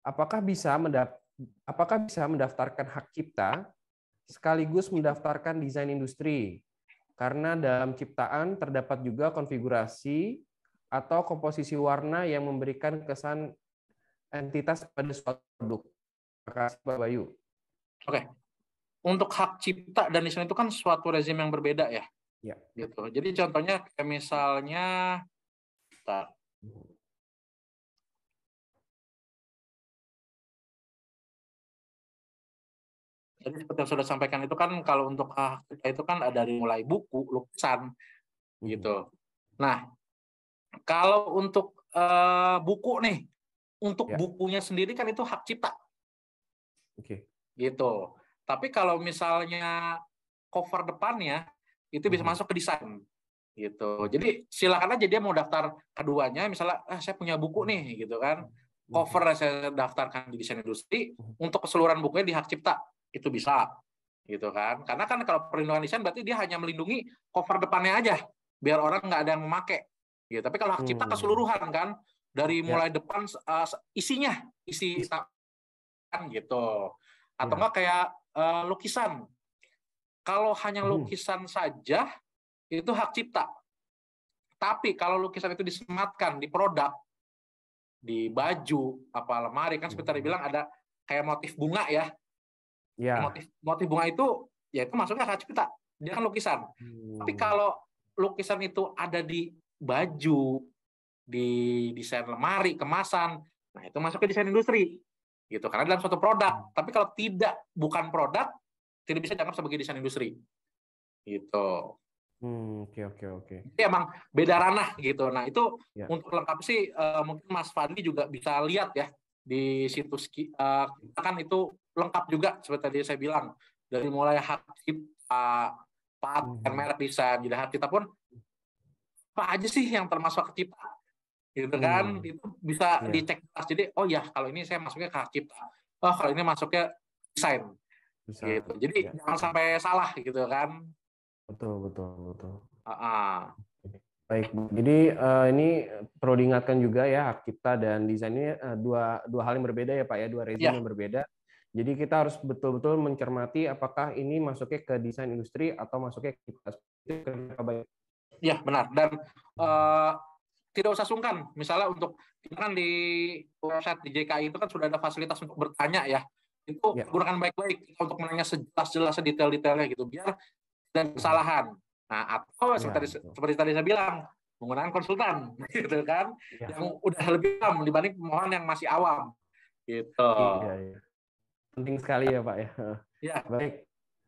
Speaker 1: apakah bisa apakah bisa mendaftarkan hak cipta sekaligus mendaftarkan desain industri? Karena dalam ciptaan terdapat juga konfigurasi atau komposisi warna yang memberikan kesan entitas pada suatu produk kasih Pak Bayu. Oke. Okay. Untuk hak cipta dan lisensi itu kan suatu rezim yang
Speaker 3: berbeda ya. Iya, Gitu. Jadi contohnya kayak misalnya bentar. Jadi seperti yang sudah sampaikan itu kan kalau untuk hak cipta itu kan ada dari
Speaker 2: mulai buku, lukisan hmm. gitu. Nah, kalau untuk uh, buku nih, untuk ya. bukunya sendiri kan itu hak cipta Oke. Okay. Gitu. Tapi kalau misalnya cover depannya itu bisa hmm. masuk ke desain gitu. Jadi silakan aja dia mau daftar keduanya misalnya ah saya punya buku nih gitu kan. Mhm. Cover saya daftarkan di desain industri mhm. untuk keseluruhan bukunya di hak cipta itu bisa gitu kan. Karena kan kalau perlindungan desain berarti dia hanya melindungi cover depannya aja biar orang nggak ada yang memakai. Gitu. Tapi kalau hak cipta hmm. keseluruhan kan dari ya. mulai ya. depan uh, isinya isi kan gitu atau enggak iya. kayak uh, lukisan kalau hanya hmm. lukisan hmm. saja itu hak cipta tapi kalau lukisan itu disematkan di produk di baju apa lemari kan seperti tadi hmm. bilang ada kayak motif bunga ya ya. motif motif bunga itu ya itu masuknya hak cipta dia kan lukisan hmm. tapi kalau lukisan itu ada di baju di desain lemari kemasan nah itu masuk ke desain industri gitu karena dalam suatu produk tapi kalau tidak bukan produk tidak bisa dianggap sebagai desain industri
Speaker 1: gitu hmm, oke oke oke. Jadi
Speaker 2: emang beda ranah gitu. Nah itu yeah. untuk lengkap sih uh, mungkin Mas Fadli juga bisa lihat ya di situs uh, kan itu lengkap juga seperti tadi saya bilang dari mulai hak cipta eh, paten, hmm. merek desain, jadi hak cipta pun apa aja sih yang termasuk hak cipta gitu hmm. kan hmm. itu bisa yeah. dicek kelas jadi oh ya kalau ini saya masuknya ke hak cipta oh kalau ini masuknya desain gitu jadi yeah. jangan sampai salah gitu kan
Speaker 1: betul betul betul uh -uh. baik jadi uh, ini perlu diingatkan juga ya hak cipta dan desainnya uh, dua dua hal yang berbeda ya pak ya dua iya. rezim yeah. yang berbeda jadi kita harus betul-betul mencermati apakah ini masuknya ke desain industri atau masuknya ke cipta. Ya benar dan
Speaker 2: uh, tidak usah sungkan. Misalnya untuk kita kan di website di JKI itu kan sudah ada fasilitas untuk bertanya ya. Itu ya. gunakan baik-baik untuk menanya sejelas-jelas detail detailnya gitu biar dan kesalahan. Nah, atau ya, seperti, seperti tadi saya bilang menggunakan konsultan gitu kan ya. yang udah lebih paham dibanding pemohon yang masih awam gitu. Iya,
Speaker 1: iya. Penting sekali ya, Pak ya. Ya. Baik.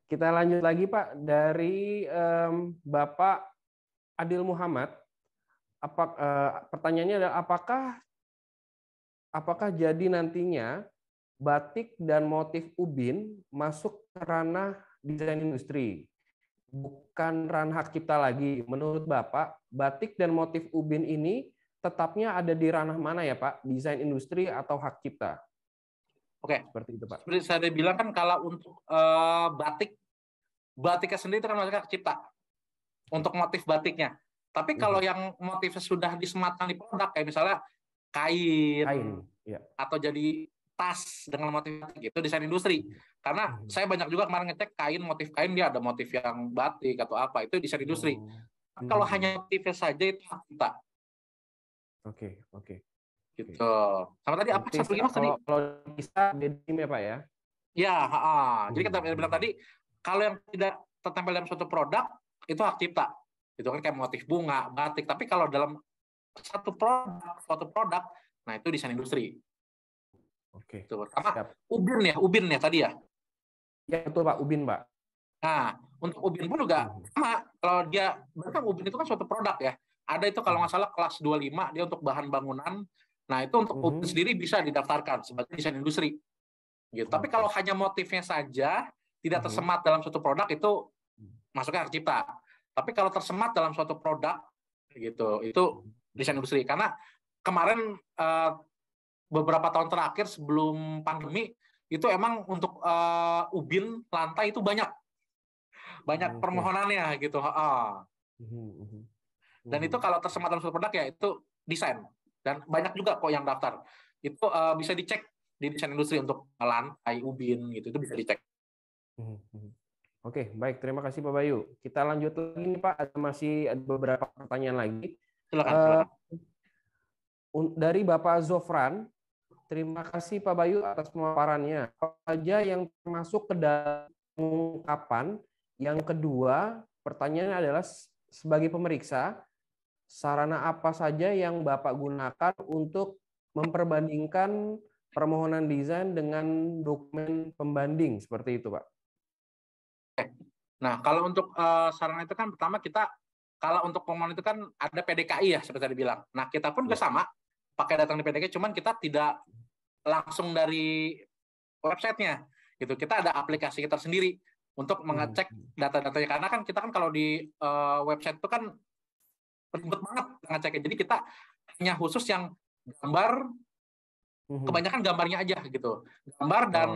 Speaker 1: Kita lanjut lagi, Pak, dari um, Bapak Adil Muhammad apa, eh, pertanyaannya adalah apakah apakah jadi nantinya batik dan motif ubin masuk ke ranah desain industri bukan ranah hak cipta lagi menurut Bapak batik dan motif ubin ini tetapnya ada di ranah mana ya Pak desain industri atau hak cipta Oke seperti itu Pak
Speaker 2: seperti saya bilang kan kalau untuk eh, batik batiknya sendiri itu kan masuk hak cipta untuk motif batiknya tapi hmm. kalau yang motif sudah disematkan di produk kayak misalnya kain, kain ya. atau jadi tas dengan motif itu desain industri. Hmm. Karena hmm. saya banyak juga kemarin ngecek kain motif kain dia ada motif yang batik atau apa itu desain industri.
Speaker 3: Hmm. Kalau hmm. hanya
Speaker 2: motifnya saja itu hak kita.
Speaker 3: Oke,
Speaker 1: okay, oke. Okay. Gitu. Sama tadi apa satu lagi tadi? Kalau bisa denim ya Pak ya?
Speaker 2: Ya, ha -ha. jadi hmm. kita bilang tadi kalau yang tidak tertempel dalam suatu produk itu hak cipta. Itu kan kayak motif bunga, batik. Tapi kalau dalam satu produk, suatu produk, nah itu desain industri. Oke. Itu pertama ubin ya, ubin ya tadi ya. Ya betul Pak, ubin Pak. Nah, untuk ubin pun juga hmm. sama. Kalau dia kan ubin itu kan suatu produk ya. Ada itu kalau hmm. nggak salah kelas 25 dia untuk bahan bangunan. Nah, itu untuk hmm. ubin sendiri bisa didaftarkan sebagai desain industri. Gitu. Hmm. Tapi kalau hanya motifnya saja tidak hmm. tersemat dalam suatu produk itu masuknya hak cipta. Tapi kalau tersemat dalam suatu produk gitu, itu desain industri. Karena kemarin eh, beberapa tahun terakhir sebelum pandemi itu emang untuk uh, ubin lantai itu banyak banyak okay. permohonannya gitu. Uh. Dan itu kalau tersemat dalam suatu produk ya itu desain dan banyak juga kok yang daftar. Itu uh, bisa dicek di desain industri untuk lantai ubin gitu itu bisa dicek.
Speaker 1: Hmm. Oke, baik. Terima kasih Pak Bayu. Kita lanjut lagi nih Pak. Ada masih ada beberapa pertanyaan lagi. Silakan. Uh, Dari Bapak Zofran, terima kasih Pak Bayu atas pemaparannya. Apa saja yang masuk ke dalam ungkapan? Yang kedua, pertanyaannya adalah sebagai pemeriksa, sarana apa saja yang Bapak gunakan untuk memperbandingkan permohonan desain dengan dokumen pembanding seperti itu, Pak?
Speaker 2: Nah, kalau untuk uh, sarana itu kan pertama kita kalau untuk pengumuman itu kan ada PDKI ya seperti tadi bilang. Nah, kita pun yeah. Iya. sama pakai datang di PDKI cuman kita tidak langsung dari websitenya gitu. Kita ada aplikasi kita sendiri untuk hmm, mengecek hmm. data-datanya karena kan kita kan kalau di uh, website itu kan ribet banget ngeceknya. Jadi kita hanya khusus yang gambar hmm. kebanyakan gambarnya aja gitu. Gambar dan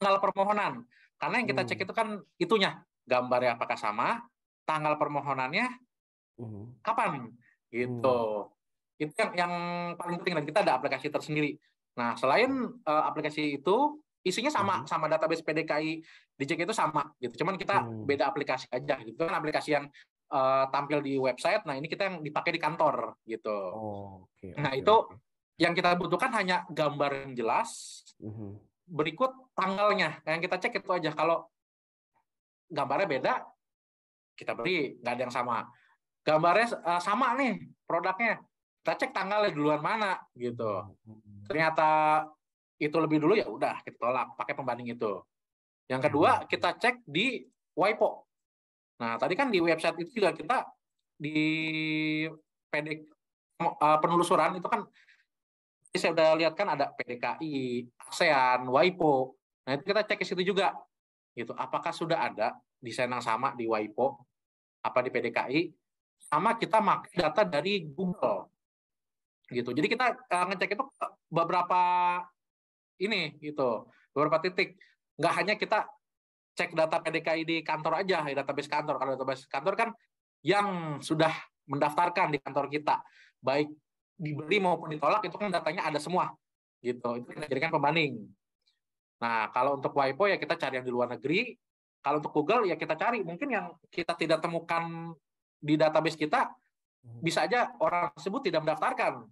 Speaker 2: tanggal oh. permohonan. Karena yang kita cek itu kan itunya gambarnya apakah sama, tanggal permohonannya uhum. kapan gitu. Uhum. Itu yang yang paling penting dan kita ada aplikasi tersendiri. Nah, selain uh, aplikasi itu isinya sama uhum. sama database PDKI DJK itu sama gitu. Cuman kita hmm. beda aplikasi aja gitu. Kan aplikasi yang uh, tampil di website, nah ini kita yang dipakai di kantor gitu. Oh, okay, okay, nah, itu okay. yang kita butuhkan hanya gambar yang jelas. Hmm. Berikut tanggalnya. Yang kita cek itu aja. Kalau gambarnya beda, kita beli, nggak ada yang sama. Gambarnya uh, sama nih produknya, kita cek tanggalnya duluan mana gitu. Hmm. Ternyata itu lebih dulu ya udah kita tolak pakai pembanding itu. Yang hmm. kedua kita cek di WIPO. Nah tadi kan di website itu juga kita di pendek eh, penelusuran itu kan saya udah lihat kan ada PDKI, ASEAN, WIPO. Nah itu kita cek ke situ juga gitu apakah sudah ada desain yang sama di WIPO apa di PDKI sama kita pakai data dari Google gitu jadi kita uh, ngecek itu beberapa ini gitu beberapa titik nggak hanya kita cek data PDKI di kantor aja di ya, database kantor kalau database kantor kan yang sudah mendaftarkan di kantor kita baik diberi maupun ditolak itu kan datanya ada semua gitu itu kita jadikan pembanding Nah, kalau untuk WIPO ya kita cari yang di luar negeri. Kalau untuk Google ya kita cari mungkin yang kita tidak temukan di database kita hmm. bisa aja orang tersebut tidak mendaftarkan.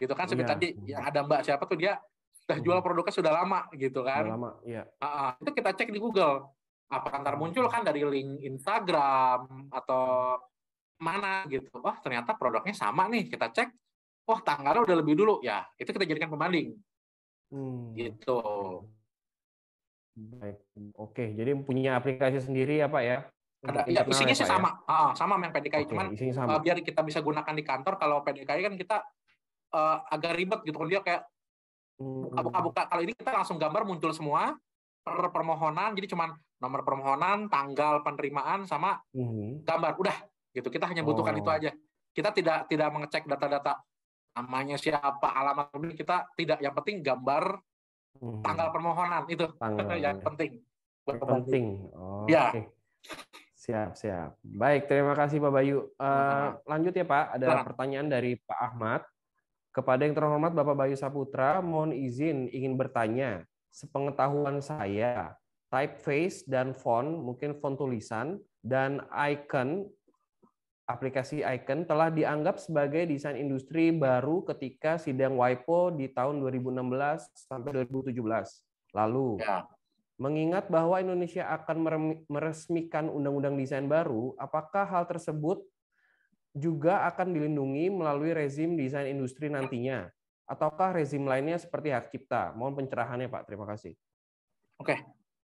Speaker 2: Gitu kan seperti yeah. tadi ya ada Mbak siapa tuh dia sudah jual hmm. produknya sudah lama gitu kan. Sudah lama, iya. Uh, itu kita cek di Google. Apa antar hmm. muncul kan dari link Instagram atau mana gitu. Wah, oh, ternyata produknya sama nih, kita cek. Wah, oh, tanggalnya udah lebih dulu ya. Itu kita jadikan pembanding. Hmm. Gitu.
Speaker 1: Baik. Oke, jadi punya aplikasi sendiri ya Pak ya? Ada. Iya, isinya sih ya? sama.
Speaker 2: Ya? Ah, sama yang PDKI, okay, cuman sama. Uh, biar kita bisa gunakan di kantor kalau PDKI kan kita uh, agak ribet gitu kan dia kayak
Speaker 3: hmm. buka-buka.
Speaker 2: Kalau ini kita langsung gambar muncul semua per permohonan, jadi cuman nomor permohonan, tanggal penerimaan sama hmm. gambar. Udah, gitu. Kita hanya butuhkan oh. itu aja. Kita tidak tidak mengecek data-data namanya siapa, alamat kita tidak. Yang penting gambar hmm. tanggal permohonan itu
Speaker 1: tanggal. yang
Speaker 2: penting yang penting oh, ya okay.
Speaker 1: siap siap baik terima kasih Pak Bayu uh, lanjut ya Pak ada Selamat. pertanyaan dari Pak Ahmad kepada yang terhormat Bapak Bayu Saputra mohon izin ingin bertanya sepengetahuan saya typeface dan font mungkin font tulisan dan icon aplikasi Icon telah dianggap sebagai desain industri baru ketika sidang WIPO di tahun 2016 sampai 2017. Lalu, ya. mengingat bahwa Indonesia akan meresmikan undang-undang desain baru, apakah hal tersebut juga akan dilindungi melalui rezim desain industri nantinya? Ataukah rezim lainnya seperti hak cipta? Mohon pencerahannya, Pak. Terima kasih. Oke.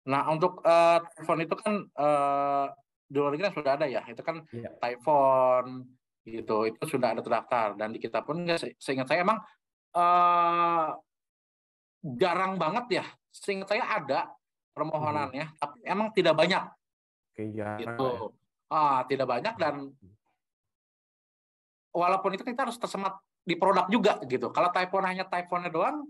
Speaker 2: Nah, untuk uh, telepon itu kan uh, di luar negeri sudah ada ya itu kan yeah. Typhoon gitu itu sudah ada terdaftar dan di kita pun ya, seingat saya emang uh, eh, jarang banget ya seingat saya ada permohonannya hmm. tapi emang tidak banyak
Speaker 3: okay, gitu. ya. gitu
Speaker 2: ah tidak banyak dan walaupun itu kita harus tersemat di produk juga gitu kalau typhoon hanya typhoonnya doang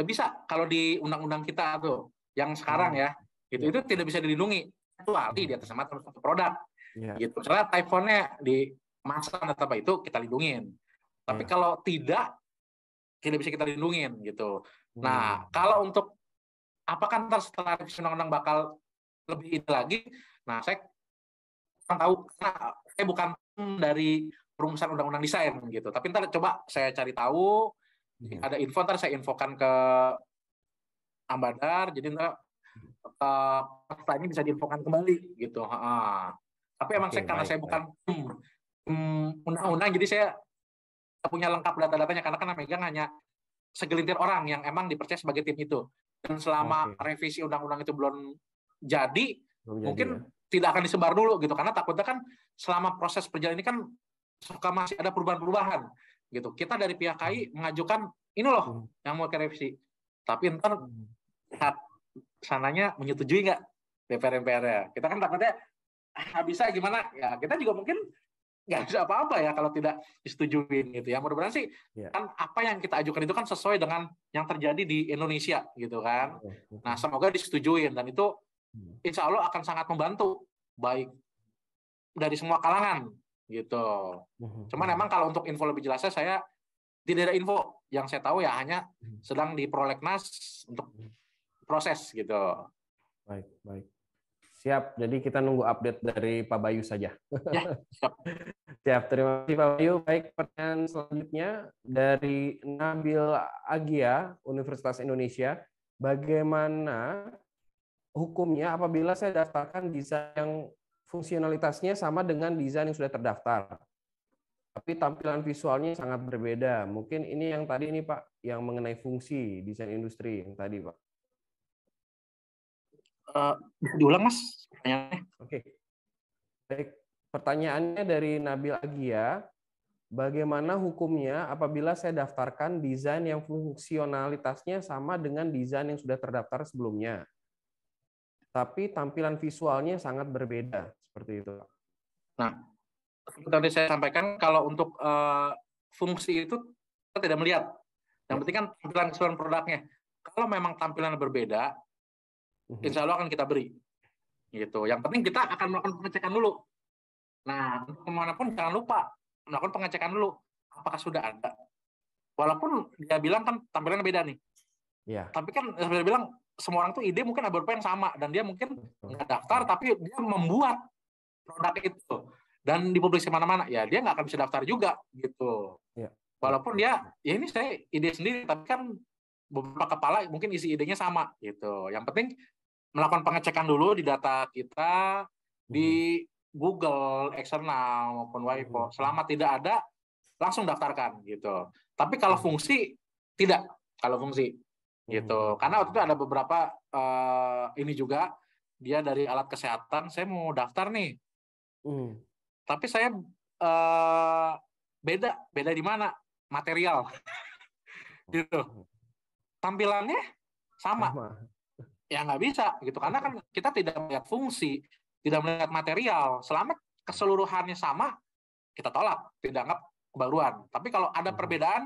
Speaker 2: bisa kalau di undang-undang kita tuh yang sekarang hmm. ya gitu itu tidak bisa dilindungi kecuali di atas nama terus satu produk. Yeah. Gitu. Karena type nya di masa atau apa itu kita lindungin. Tapi yeah. kalau tidak tidak bisa kita lindungin gitu. Nah, hmm. Nah, kalau untuk apakah ntar setelah revisi undang-undang bakal lebih ini lagi? Nah, saya kurang tahu karena saya bukan dari perumusan undang-undang desain gitu. Tapi ntar coba saya cari tahu. Hmm. Ada info ntar saya infokan ke Ambadar. Jadi ntar uh, ini bisa diinfokan kembali gitu. Uh, tapi emang okay, saya karena baik, saya bukan undang-undang, hmm, jadi saya punya lengkap data-datanya karena kan megang hanya segelintir orang yang emang dipercaya sebagai tim itu. Dan selama okay. revisi undang-undang itu belum jadi, belum mungkin ya? tidak akan disebar dulu gitu karena takutnya kan selama proses perjalanan ini kan suka masih ada perubahan-perubahan gitu. Kita dari pihak KAI hmm. mengajukan ini loh hmm. yang mau revisi. Tapi entar hmm. saat sananya menyetujui nggak DPR MPR ya? Kita kan takutnya ah, gimana? Ya kita juga mungkin nggak bisa apa-apa ya kalau tidak disetujui gitu ya. Mudah-mudahan sih yeah. kan apa yang kita ajukan itu kan sesuai dengan yang terjadi di Indonesia gitu kan. Nah semoga disetujui dan itu hmm. insya Allah akan sangat membantu baik dari semua kalangan gitu. Hmm, hmm, Cuman memang kalau untuk info lebih jelasnya saya tidak ada info yang saya tahu ya hanya sedang di prolegnas untuk proses
Speaker 1: gitu. Baik, baik. Siap. Jadi kita nunggu update dari Pak Bayu saja. Ya, siap. siap. Terima kasih Pak Bayu. Baik, pertanyaan selanjutnya dari Nabil Agia, Universitas Indonesia. Bagaimana hukumnya apabila saya daftarkan desain yang fungsionalitasnya sama dengan desain yang sudah terdaftar? Tapi tampilan visualnya sangat berbeda. Mungkin ini yang tadi ini Pak, yang mengenai fungsi desain industri yang tadi Pak.
Speaker 3: Eh, bisa diulang
Speaker 1: mas pertanyaannya? Oke. Okay. Baik. Pertanyaannya dari Nabil Agia. Bagaimana hukumnya apabila saya daftarkan desain yang fungsionalitasnya sama dengan desain yang sudah terdaftar sebelumnya? Tapi tampilan visualnya sangat berbeda, seperti itu. Nah,
Speaker 2: seperti tadi saya sampaikan, kalau untuk uh, fungsi itu kita tidak melihat. Yang penting kan tampilan keseluruhan produknya. Kalau memang tampilan berbeda, Mhm. Insya Allah akan kita beri. Gitu. Yang penting kita akan melakukan pengecekan dulu. Nah, kemanapun jangan lupa melakukan pengecekan dulu apakah sudah ada. Walaupun dia bilang kan tampilan beda nih. Iya. Tapi kan dia bilang semua orang tuh ide mungkin beberapa yang sama dan dia mungkin nggak daftar tapi dia membuat produk itu dan dipublikasi mana-mana ya dia nggak akan bisa daftar juga
Speaker 3: gitu. Iya.
Speaker 2: Walaupun dia ya ini saya ide sendiri tapi kan beberapa kepala mungkin isi idenya sama gitu. Yang penting melakukan pengecekan dulu di data kita di hmm. Google eksternal maupun hmm. WIPO. Selama tidak ada langsung daftarkan gitu. Tapi kalau hmm. fungsi tidak kalau fungsi gitu. Karena waktu itu ada beberapa uh, ini juga dia dari alat kesehatan saya mau daftar nih. Hmm. Tapi saya uh, beda beda di mana material gitu tampilannya sama. sama. Ya nggak bisa gitu karena kan kita tidak melihat fungsi, tidak melihat material. Selama keseluruhannya sama, kita tolak, tidak anggap kebaruan. Tapi kalau ada hmm. perbedaan,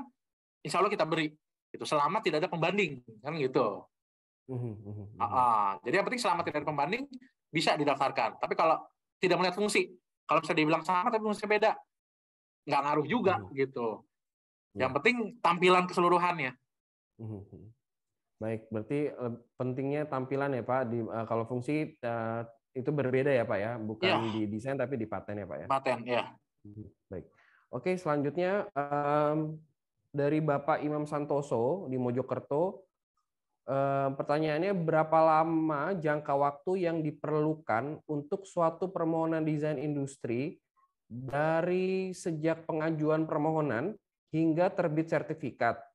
Speaker 2: insya Allah kita beri. Itu selama tidak ada pembanding kan gitu. Uh, uh, jadi yang penting selama tidak ada pembanding bisa didaftarkan. Tapi kalau tidak melihat fungsi, kalau bisa dibilang sama tapi fungsinya beda, nggak ngaruh juga gitu. Ya. Yang penting tampilan keseluruhannya.
Speaker 1: Mhm, mhm. Baik, berarti eh, pentingnya tampilan ya Pak. Di, uh, kalau fungsi uh, itu berbeda ya Pak ya, bukan ya. di desain tapi di paten ya Pak ya. Paten ya. Baik, oke selanjutnya um, dari Bapak Imam Santoso di Mojokerto. pertanyaannya berapa lama jangka waktu yang diperlukan untuk suatu permohonan desain industri dari sejak pengajuan permohonan hingga terbit sertifikat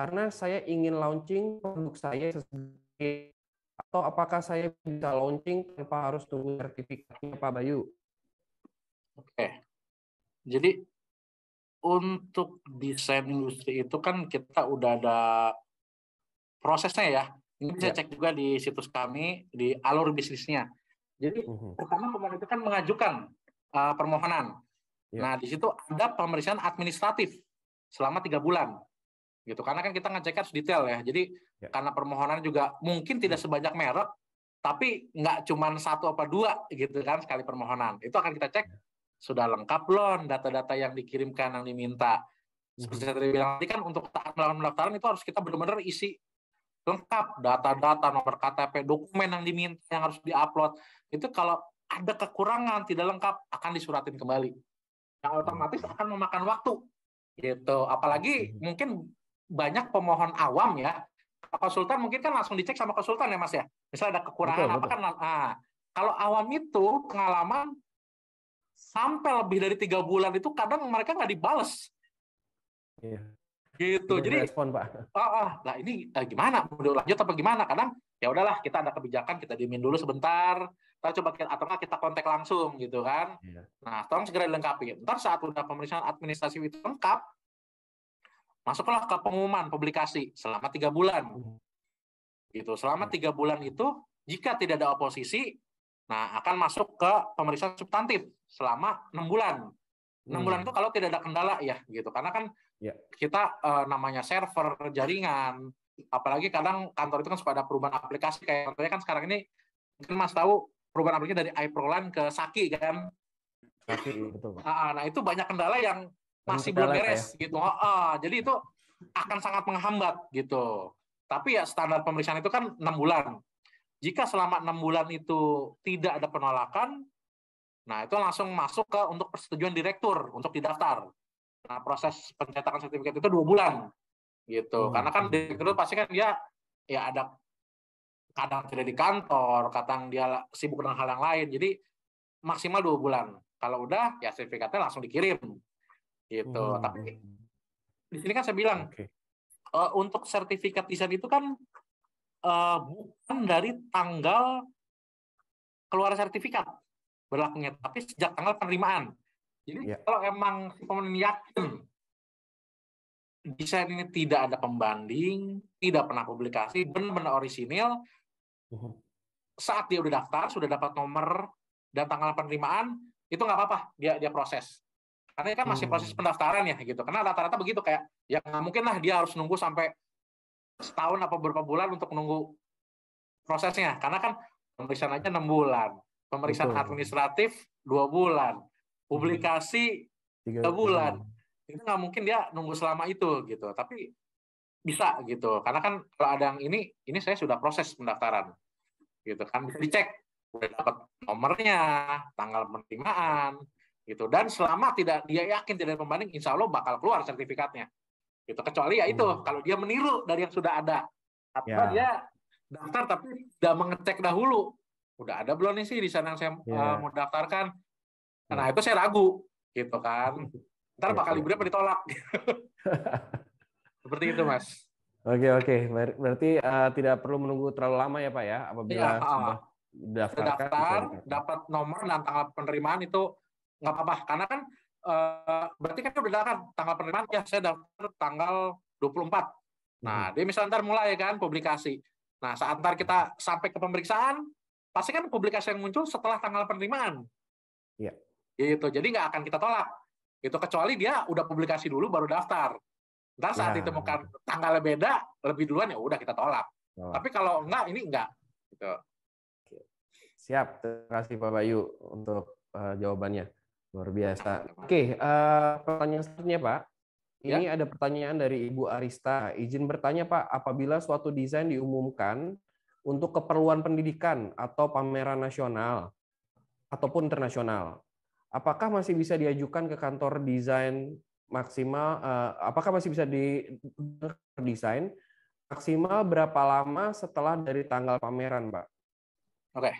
Speaker 1: karena saya ingin launching produk saya sesuai atau apakah saya bisa launching tanpa harus tunggu sertifikatnya Pak Bayu?
Speaker 2: Oke. Jadi untuk desain industri itu kan kita udah ada prosesnya ya. Ini bisa ya. cek juga di situs kami di alur bisnisnya. Jadi mhm. pertama pemohon itu kan mengajukan uh, permohonan. Ya. Nah di situ ada pemeriksaan administratif selama tiga bulan gitu karena kan kita ngecek harus detail ya jadi ya. karena permohonan juga mungkin tidak ya. sebanyak merek tapi nggak cuma satu apa dua gitu kan sekali permohonan itu akan kita cek ya. sudah lengkap loh data-data yang dikirimkan yang diminta mhm. seperti saya tadi bilang tadi kan untuk melakukan pendaftaran itu harus kita benar-benar isi lengkap data-data nomor KTP dokumen yang diminta yang harus diupload itu kalau ada kekurangan tidak lengkap akan disuratin kembali yang oh. otomatis akan memakan waktu gitu apalagi mhm. mungkin banyak pemohon awam ya konsultan mungkin kan langsung dicek sama konsultan ya mas ya misal ada kekurangan betul, apa betul. kan nah, ah. kalau awam itu pengalaman sampai lebih dari tiga bulan itu kadang mereka nggak dibales iya. gitu jadi
Speaker 1: respon pak
Speaker 2: oh, oh nah ini eh, gimana mau lanjut apa gimana kadang ya udahlah kita ada kebijakan kita diemin dulu sebentar kita coba atau kita kontak langsung gitu kan iya. nah tolong segera dilengkapi ntar saat udah pemeriksaan administrasi itu lengkap masuklah ke pengumuman publikasi selama tiga bulan. Gitu. Selama hmm. tiga bulan itu, jika tidak ada oposisi, nah akan masuk ke pemeriksaan substantif selama enam bulan. Enam hmm. bulan itu kalau tidak ada kendala ya, gitu. Karena kan ya. kita eh, namanya server jaringan, apalagi kadang kantor itu kan suka ada perubahan aplikasi kayak contohnya kan sekarang ini mungkin Mas tahu perubahan aplikasi dari iProline ke Saki kan.
Speaker 3: Saki betul.
Speaker 2: Nah, nah itu banyak kendala yang
Speaker 3: masih belum ya? beres
Speaker 2: ya? gitu. Oh, oh, jadi itu akan sangat menghambat gitu. Tapi ya standar pemeriksaan itu kan enam bulan. Jika selama enam bulan itu tidak ada penolakan, nah itu langsung masuk ke untuk persetujuan direktur untuk didaftar. Nah proses pencetakan sertifikat itu dua bulan gitu. Hmm. Karena kan direktur pasti kan dia ya ada kadang tidak di kantor, kadang dia sibuk dengan hal yang lain. Jadi maksimal dua bulan. Kalau udah ya sertifikatnya langsung dikirim gitu. Hmm. Tapi di sini kan saya bilang okay. uh, eh, untuk sertifikat desain itu kan uh, bukan dari tanggal keluar sertifikat berlakunya, tapi sejak tanggal penerimaan. Jadi yeah. kalau emang si pemenang yakin desain ini tidak ada pembanding, tidak pernah publikasi, benar-benar orisinil, oh. saat dia udah daftar, sudah dapat nomor dan tanggal penerimaan, itu nggak apa-apa, dia dia proses. Karena kan masih hmm. proses pendaftaran ya gitu. Karena rata-rata begitu kayak ya mungkin lah dia harus nunggu sampai setahun atau beberapa bulan untuk nunggu prosesnya. Karena kan pemeriksaan aja enam bulan, pemeriksaan Betul. administratif dua bulan, publikasi hmm.
Speaker 3: tiga bulan.
Speaker 2: Itu nggak mungkin dia nunggu selama itu gitu. Tapi bisa gitu. Karena kan kalau ada yang ini, ini saya sudah proses pendaftaran gitu kan bisa dicek udah dapat nomornya, tanggal penerimaan, gitu dan selama tidak dia yakin tidak ada pembanding insya Allah bakal keluar sertifikatnya gitu kecuali ya itu hmm. kalau dia meniru dari yang sudah ada atau yeah. dia daftar tapi tidak mengecek dahulu udah ada belum nih sih di sana yang saya yeah. Ya. uh, mau daftarkan hmm. nah yeah. itu saya ragu gitu kan ntar ya, bakal yeah. ditolak seperti itu mas
Speaker 1: oke okay, oke okay. berarti uh, tidak perlu menunggu terlalu lama ya pak ya apabila yeah, iya, ah. sudah daftar
Speaker 2: dapat nomor dan tanggal penerimaan itu nggak apa-apa karena kan uh, berarti kan udah kan tanggal penerimaan ya saya daftar tanggal 24 Nah, hmm. dia misalnya ntar mulai kan publikasi. Nah, saat ntar kita sampai ke pemeriksaan, pasti kan publikasi yang muncul setelah tanggal penerimaan. Iya. Gitu. Jadi nggak akan kita tolak. Itu kecuali dia udah publikasi dulu baru daftar. Ntar saat yeah. ditemukan tanggal beda, lebih duluan ya udah kita tolak. Oh. Tapi kalau enggak, ini enggak.
Speaker 1: Gitu. Siap. Terima kasih Pak Bayu untuk uh, jawabannya. Luar biasa. Oke, okay, uh, eh, pertanyaan selanjutnya Pak. Ya. Ini ya? ada pertanyaan dari Ibu Arista. Izin bertanya Pak, apabila suatu desain diumumkan untuk keperluan pendidikan atau pameran nasional ataupun internasional, apakah masih bisa diajukan ke kantor desain maksimal? Uh, apakah masih bisa di desain maksimal berapa lama setelah dari tanggal pameran, Pak?
Speaker 2: Oke.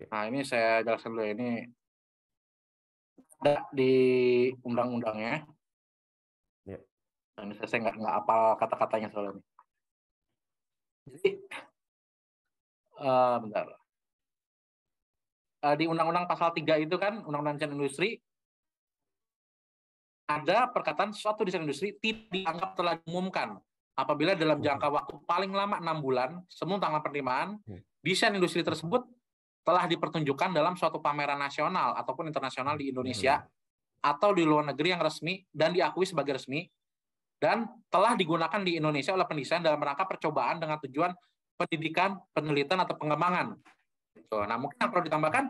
Speaker 2: Okay. Nah, ini saya jelaskan dulu. Ya. Ini ada di undang-undangnya. Ya. Ini saya nggak nggak apal kata-katanya soalnya. Jadi uh, bentar. Uh, di undang-undang pasal 3 itu kan undang-undang desain industri ada perkataan suatu desain industri tidak dianggap telah diumumkan apabila dalam hmm. jangka waktu paling lama enam bulan semua tanggal penerimaan hmm. desain industri tersebut telah dipertunjukkan dalam suatu pameran nasional ataupun internasional di Indonesia hmm. atau di luar negeri yang resmi dan diakui sebagai resmi dan telah digunakan di Indonesia oleh pendesain dalam rangka percobaan dengan tujuan pendidikan, penelitian atau pengembangan. Gitu. Nah mungkin yang perlu ditambahkan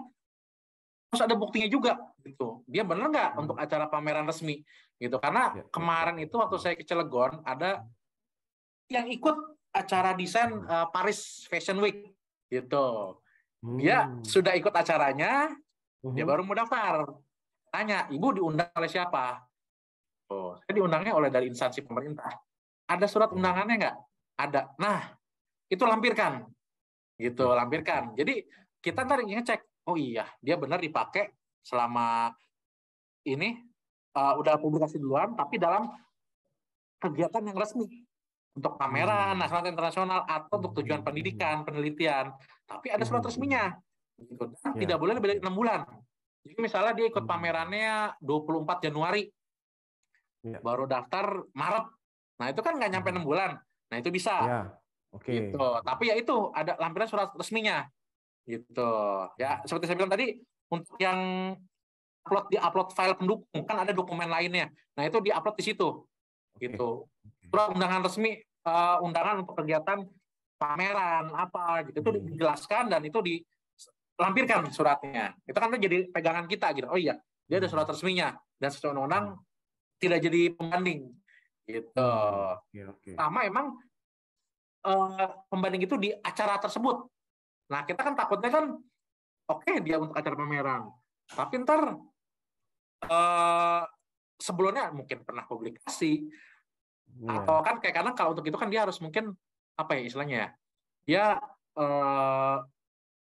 Speaker 2: harus ada buktinya juga gitu. Dia benar nggak hmm. untuk acara pameran resmi gitu? Karena ya. ya. kemarin itu waktu hmm. saya ke Cilegon ada yang ikut acara desain uh, Paris Fashion Week gitu. Hmm. Dia sudah ikut acaranya, hmm. dia baru mau daftar. Tanya, ibu diundang oleh siapa? Oh, saya diundangnya oleh dari instansi pemerintah. Ada surat hmm. undangannya nggak? Ada. Nah, itu lampirkan. Gitu, hmm. lampirkan. Jadi kita ntar cek. oh iya, dia benar dipakai selama ini uh, udah publikasi duluan, tapi dalam kegiatan yang resmi untuk pameran hmm. nasional internasional atau untuk tujuan pendidikan hmm. penelitian tapi ada surat hmm. resminya gitu dan yeah. tidak boleh lebih dari enam bulan jadi misalnya dia ikut hmm. pamerannya 24 Januari yeah. baru daftar Maret nah itu kan nggak nyampe enam bulan nah itu bisa yeah. okay. gitu tapi ya itu ada lampiran surat resminya gitu ya seperti saya bilang tadi untuk yang upload di upload file pendukung kan ada dokumen lainnya nah itu di upload di situ okay. gitu surat undangan resmi uh, undangan untuk kegiatan pameran apa gitu itu hmm. dijelaskan dan itu dilampirkan suratnya itu kan jadi pegangan kita gitu oh iya dia ada hmm. surat resminya dan sesuai undang hmm. tidak jadi pembanding gitu okay, sama emang uh, pembanding itu di acara tersebut nah kita kan takutnya kan oke okay, dia untuk acara pameran tapi ntar uh, sebelumnya mungkin pernah publikasi Yeah. Atau kan kayak kadang kalau untuk itu kan dia harus mungkin apa ya istilahnya ya? Dia eh,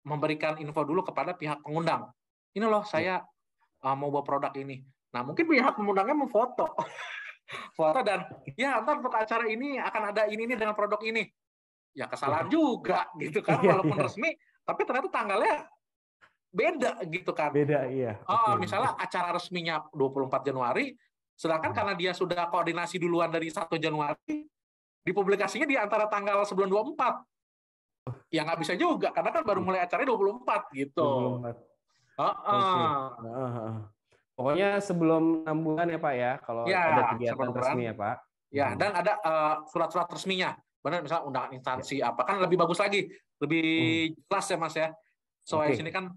Speaker 2: memberikan info dulu kepada pihak pengundang. Ini loh iya. saya yeah. uh, mau bawa produk ini. Nah, mungkin pihak pengundangnya memfoto. foto dan ya ntar untuk acara ini akan ada ini ini dengan produk ini. Ya kesalahan yeah. juga gitu kan yeah, walaupun yeah. resmi tapi ternyata tanggalnya beda gitu kan. Beda iya. Oh, okay. misalnya acara resminya 24 Januari, Sedangkan karena dia sudah koordinasi duluan dari 1 Januari, dipublikasinya di antara tanggal sebelum 24. Ya nggak bisa juga, karena kan baru mulai acaranya 24 gitu. 24. Uh -uh.
Speaker 3: Okay.
Speaker 1: Pokoknya sebelum 6 bulan ya Pak ya, kalau ya, ada kegiatan resmi ya Pak. Ya, hmm.
Speaker 2: dan ada eh, surat-surat uh, resminya. Benar, misalnya undangan instansi ya. apa. Kan lebih bagus lagi, lebih hmm. jelas ya Mas ya. Soalnya okay. sini kan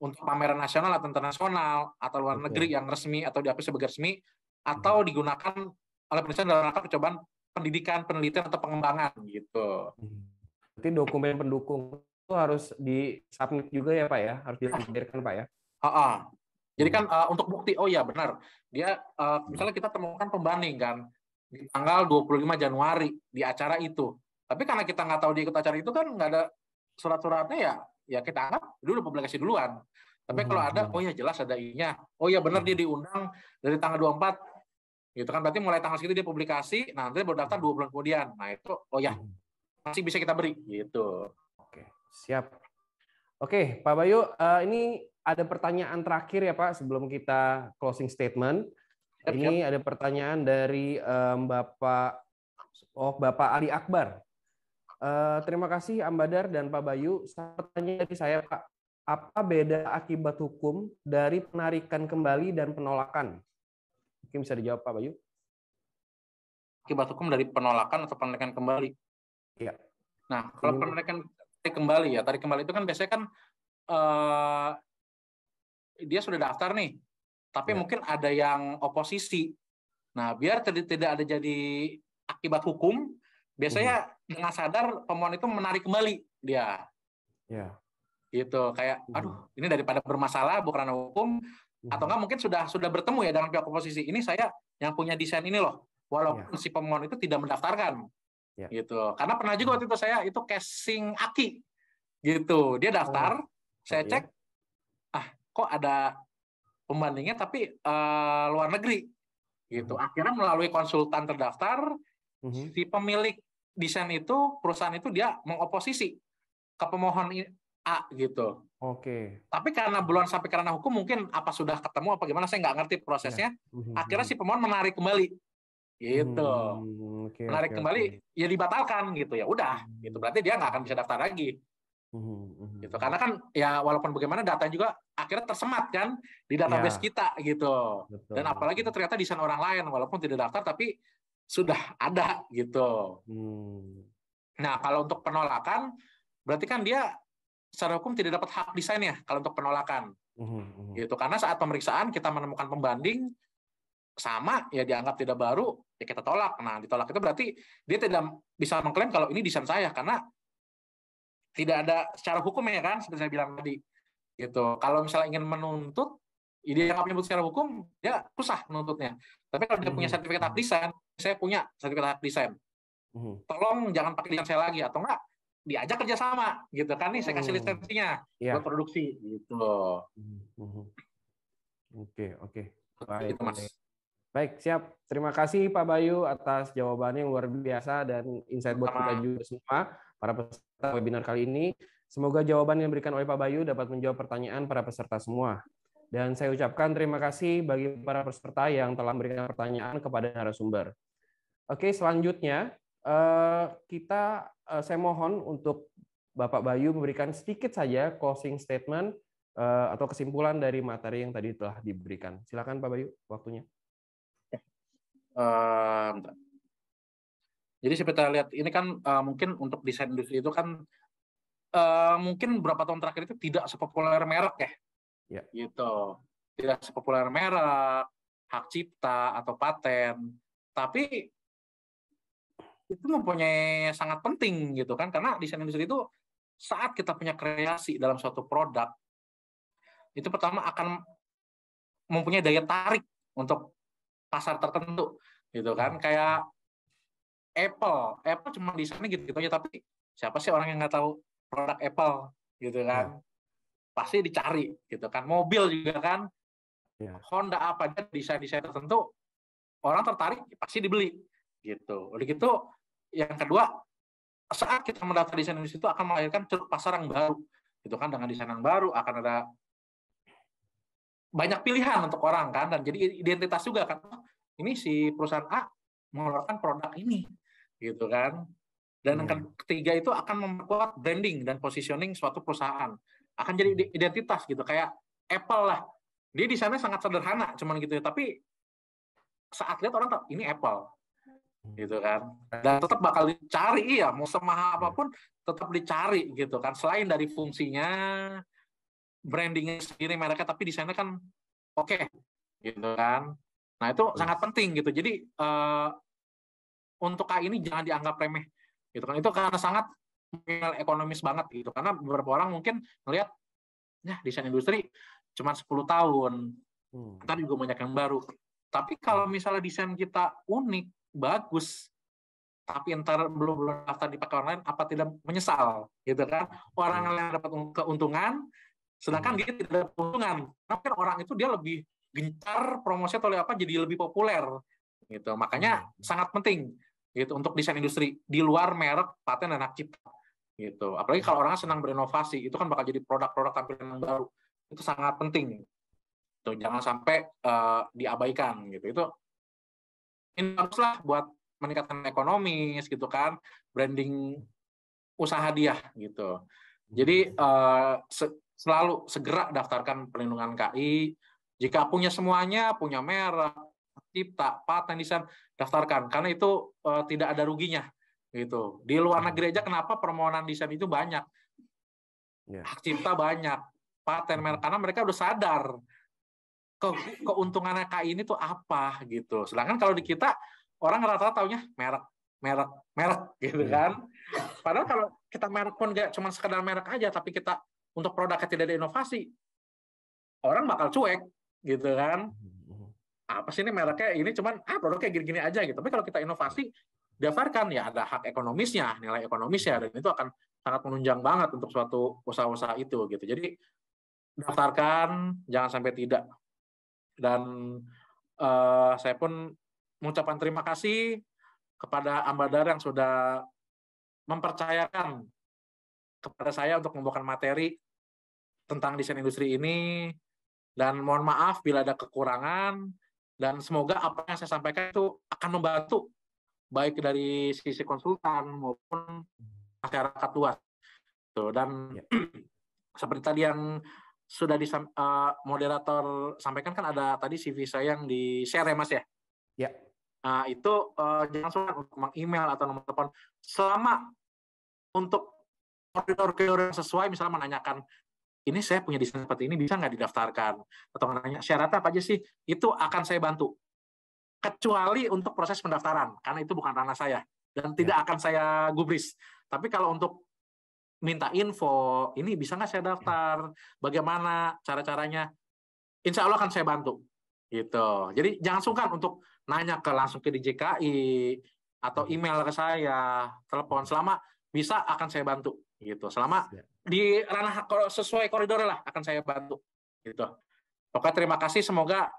Speaker 2: untuk pameran nasional atau internasional atau luar okay. negeri yang resmi atau diapis sebagai resmi atau digunakan oleh penelitian dalam rangka percobaan
Speaker 1: pendidikan, penelitian atau pengembangan gitu. Hmm. Berarti dokumen pendukung itu harus di disubmit juga ya Pak ya, harus disampaikan Pak ya. Uh -uh. Jadi kan uh, untuk bukti,
Speaker 2: oh ya benar, dia uh, misalnya kita temukan pembanding kan di tanggal 25 Januari di acara itu. Tapi karena kita nggak tahu dia ikut acara itu kan nggak ada surat-suratnya ya, ya kita anggap dulu publikasi duluan. Tapi kalau hmm. ada, oh ya jelas ada inya Oh ya benar dia diundang dari tanggal 24 Gitu kan berarti mulai tanggal segitu dia publikasi, nah, nanti baru daftar dua bulan kemudian. Nah itu oh ya hmm. masih bisa kita beri gitu.
Speaker 1: Oke siap. Oke Pak Bayu, eh, ini ada pertanyaan terakhir ya Pak sebelum kita closing statement. Siap, ini siap. ada pertanyaan dari eh, Bapak Oh Bapak Ali Akbar. Eh, terima kasih Ambadar dan Pak Bayu. Pertanyaan dari saya Pak, apa beda akibat hukum dari penarikan kembali dan penolakan? Mungkin bisa dijawab Pak Bayu.
Speaker 2: Akibat hukum dari penolakan atau penarikan kembali. Iya. Nah, kalau penarikan kembali ya, tarik kembali itu kan biasanya kan uh, dia sudah daftar nih, tapi ya. mungkin ada yang oposisi. Nah, biar tidak ada jadi akibat hukum, biasanya hmm. dengan sadar pemohon itu menarik kembali dia. Ya. Gitu, kayak aduh, mhm. ini daripada bermasalah bukan hukum, Hmm. atau enggak mungkin sudah sudah bertemu ya dengan pihak oposisi ini saya yang punya desain ini loh walaupun ya. si pemohon itu tidak mendaftarkan ya. gitu karena pernah juga hmm. waktu itu saya itu casing aki gitu dia daftar oh. saya cek ah kok ada pembandingnya tapi uh, luar negeri gitu hmm. akhirnya melalui konsultan terdaftar -hmm. si pemilik desain itu perusahaan itu dia mengoposisi ke pemohon A gitu. Oke. Okay. Tapi karena belum sampai karena hukum mungkin apa sudah ketemu apa gimana saya nggak ngerti prosesnya. Ya. Hmm, hmm, akhirnya hmm. si pemohon menarik kembali.
Speaker 1: Gitu. Hmm, okay, menarik
Speaker 2: okay, kembali okay. ya dibatalkan gitu ya. Udah, gitu. hmm. gitu berarti dia nggak akan bisa daftar lagi.
Speaker 3: Hmm.
Speaker 2: Gitu. Karena kan ya walaupun bagaimana data juga akhirnya tersemat kan di database yeah. kita gitu. Betul. Dan apalagi itu ternyata desain orang lain walaupun tidak daftar tapi sudah ada gitu. Hmm. Nah, kalau untuk penolakan berarti kan dia secara hukum tidak dapat hak desain ya kalau untuk penolakan. -hmm. Gitu. Karena saat pemeriksaan kita menemukan pembanding sama ya dianggap tidak baru ya kita tolak. Nah, ditolak itu berarti dia tidak bisa mengklaim kalau ini desain saya karena tidak ada secara hukum ya kan seperti saya bilang tadi. Gitu. Kalau misalnya ingin menuntut ya dia nggak menyebut secara hukum ya susah menuntutnya. Tapi kalau dia punya mhm. sertifikat hak desain, saya punya sertifikat hak desain. Mhm. Tolong jangan pakai desain saya lagi atau enggak diajak kerjasama gitu kan nih saya kasih hmm. lisensinya yeah. buat produksi gitu. Hmm, hmm, oke oke
Speaker 1: gitu, baik Baik siap terima kasih Pak Bayu atas jawabannya yang luar biasa dan insight buat kita juga semua para peserta webinar kali ini. Semoga jawaban yang diberikan oleh Pak Bayu dapat menjawab pertanyaan para peserta semua. Dan saya ucapkan terima kasih bagi para peserta yang telah memberikan pertanyaan kepada narasumber. Oke, selanjutnya Eh, kita eh, saya mohon untuk Bapak Bayu memberikan sedikit saja closing statement eh, atau kesimpulan dari materi yang tadi telah diberikan. Silakan Pak Bayu, waktunya.
Speaker 2: Uh, jadi seperti lihat ini kan uh, mungkin untuk desain industri itu kan uh, mungkin beberapa tahun terakhir itu tidak sepopuler merek ya, ya. gitu, tidak sepopuler merek, hak cipta atau paten. Tapi itu mempunyai sangat penting gitu kan karena desain industri itu saat kita punya kreasi dalam suatu produk itu pertama akan mempunyai daya tarik untuk pasar tertentu gitu kan hmm. kayak Apple Apple cuma desainnya gitu gitu aja tapi siapa sih orang yang nggak tahu produk Apple gitu kan ya. pasti dicari gitu kan mobil juga kan ya. Honda apa aja desain desain tertentu orang tertarik pasti dibeli gitu. oleh gitu yang kedua saat kita mendaftar desain Indonesia itu akan melahirkan ceruk pasar yang baru gitu kan dengan desain yang baru akan ada banyak pilihan untuk orang kan dan jadi identitas juga kan oh, ini si perusahaan A mengeluarkan produk ini gitu kan dan yang hmm. ketiga itu akan memperkuat branding dan positioning suatu perusahaan akan jadi hmm. identitas gitu kayak Apple lah dia di sana sangat sederhana cuman gitu ya tapi saat lihat orang ini Apple gitu kan dan tetap bakal dicari ya mau semaha iya. apapun tetap dicari gitu kan selain dari fungsinya brandingnya sendiri mereka tapi desainnya kan oke okay, gitu kan nah itu iya. sangat penting gitu jadi uh, untuk kayak ini jangan dianggap remeh gitu kan itu karena sangat ekonomis banget gitu karena beberapa orang mungkin melihat ya nah, desain industri cuma 10 tahun hmm. ntar juga banyak yang baru tapi kalau misalnya desain kita unik bagus tapi entar belum belum daftar dipakai orang online apa tidak menyesal gitu kan orang iya. lain dapat keuntungan sedangkan iya. dia tidak dapat keuntungan tapi kan orang itu dia lebih gencar promosi atau apa jadi lebih populer gitu makanya hmm. sangat penting gitu untuk desain industri di luar merek paten dan hak cipta gitu apalagi kalau orang senang berinovasi itu kan bakal jadi produk-produk tampilan yang baru itu sangat penting tuh gitu. jangan sampai uh, diabaikan gitu itu ini haruslah buat meningkatkan ekonomi gitu kan branding usaha dia gitu jadi uh, selalu segera daftarkan perlindungan KI jika punya semuanya punya merek cipta paten desain daftarkan karena itu uh, tidak ada ruginya gitu di luar hmm. negeri aja kenapa permohonan desain itu banyak ya. hak cipta banyak paten merek karena mereka udah sadar ke keuntungan KK ini tuh apa gitu. Sedangkan kalau di kita orang rata-rata taunya merek, merek, merek gitu iya. kan. Padahal kalau kita merek pun gak cuma sekedar merek aja, tapi kita untuk produknya tidak ada inovasi, orang bakal cuek gitu kan. Apa sih ini mereknya? Ini cuman ah produknya gini-gini aja gitu. Tapi kalau kita inovasi, daftarkan ya ada hak ekonomisnya, nilai ekonomisnya dan itu akan sangat menunjang banget untuk suatu usaha-usaha itu gitu. Jadi daftarkan, jangan sampai tidak dan uh, saya pun mengucapkan terima kasih kepada Ambadar yang sudah mempercayakan kepada saya untuk membawakan materi tentang desain industri ini dan mohon maaf bila ada kekurangan dan semoga apa yang saya sampaikan itu akan membantu baik dari sisi konsultan maupun masyarakat luas. dan ya. seperti tadi yang sudah di uh, eh, moderator sampaikan kan ada tadi CV saya yang di share ya Mas ya. Ya. Nah, itu uh, jangan sungkan untuk meng-email atau nomor telepon selama untuk koridor-koridor yang sesuai misalnya menanyakan ini saya punya desain seperti ini bisa nggak didaftarkan atau menanya syarat apa aja sih itu akan saya bantu kecuali untuk proses pendaftaran karena itu bukan ranah saya dan ya. tidak akan saya gubris tapi kalau untuk minta info, ini bisa nggak saya iya. daftar, bagaimana cara-caranya, insya Allah akan saya bantu. gitu. Jadi jangan sungkan untuk nanya ke langsung ke DJKI, atau iya. email ke saya, telepon, selama bisa akan saya bantu. gitu. Selama iya. di ranah sesuai koridor lah akan saya bantu. gitu. Oke, terima kasih. Semoga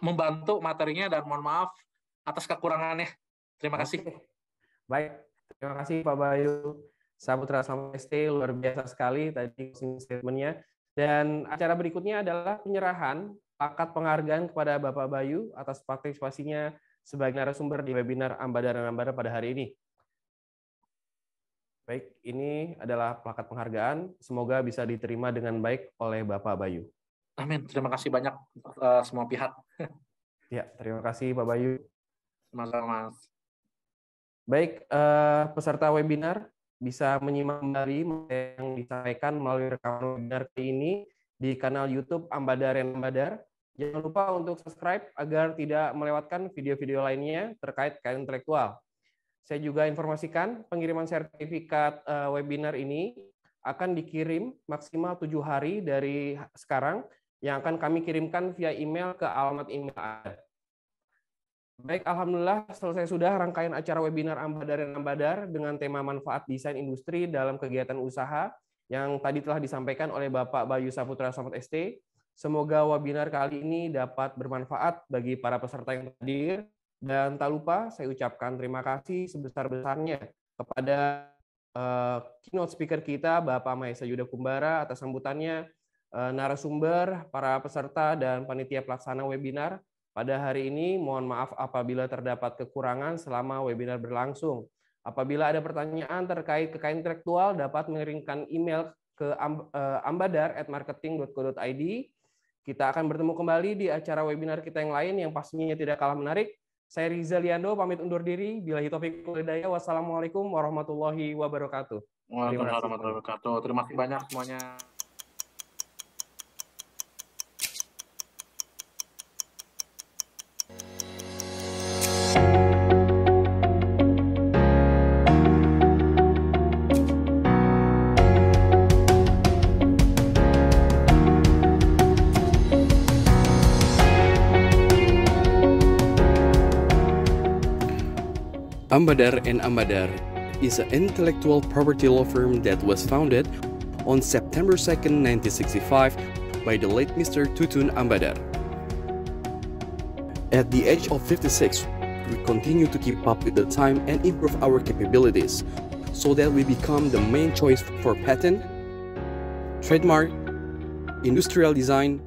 Speaker 2: membantu materinya dan mohon maaf atas kekurangannya. Terima kasih.
Speaker 1: Baik, terima kasih Pak Bayu. Saputra Selamat ST luar biasa sekali tadi statementnya. Dan acara berikutnya adalah penyerahan pakat penghargaan kepada Bapak Bayu atas partisipasinya sebagai narasumber di webinar ambadara Ambara pada hari ini. Baik, ini adalah plakat penghargaan. Semoga bisa diterima dengan baik oleh Bapak Bayu. Amin. Terima kasih banyak uh, semua pihak. ya, terima kasih Pak Bayu.
Speaker 2: malam, Mas.
Speaker 1: Baik, uh, peserta webinar bisa menyimak kembali yang disampaikan melalui rekaman webinar ini di kanal YouTube Ambadar Ambadar. Jangan lupa untuk subscribe agar tidak melewatkan video-video lainnya terkait kain intelektual. Saya juga informasikan pengiriman sertifikat eh, webinar ini akan dikirim maksimal tujuh hari dari sekarang yang akan kami kirimkan via email ke alamat email Anda. Baik, Alhamdulillah selesai sudah rangkaian acara webinar Ambadar dan Ambadar dengan tema manfaat desain industri dalam kegiatan usaha yang tadi telah disampaikan oleh Bapak Bayu Saputra Samad ST. Semoga webinar kali ini dapat bermanfaat bagi para peserta yang hadir. Dan tak lupa saya ucapkan terima kasih sebesar-besarnya kepada uh, keynote speaker kita, Bapak Maesa Yuda Kumbara atas sambutannya, uh, narasumber, para peserta, dan panitia pelaksana webinar. Pada hari ini, mohon maaf apabila terdapat kekurangan selama webinar berlangsung. Apabila ada pertanyaan terkait kekayaan intelektual, dapat mengirimkan email ke eh, ambadar@marketing.co.id. Kita akan bertemu kembali di acara webinar kita yang lain yang pastinya tidak kalah menarik. Saya Riza Liando, pamit undur diri. Bila Taufik Hidayah, wassalamualaikum warahmatullahi wabarakatuh. Waalaikumsalam warahmatullahi wabarakatuh. Terima kasih banyak semuanya.
Speaker 3: Ambadar and Ambadar is an intellectual property law firm that was founded on September 2, 1965 by the late Mr. Tutun Ambadar. At the age of 56, we continue to keep up with the time and improve our capabilities so that we become the main choice for patent, trademark, industrial design,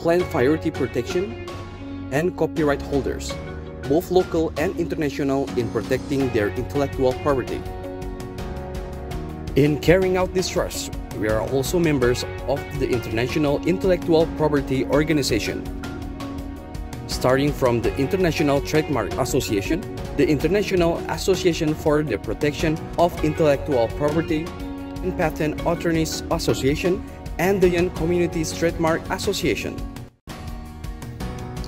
Speaker 3: plant priority protection, and copyright holders both local and international, in protecting their intellectual property. In carrying out this trust, we are also members of the International Intellectual Property Organization. Starting from the International Trademark Association, the International Association for the Protection of Intellectual Property, and Patent Attorneys Association, and the Young Communities Trademark Association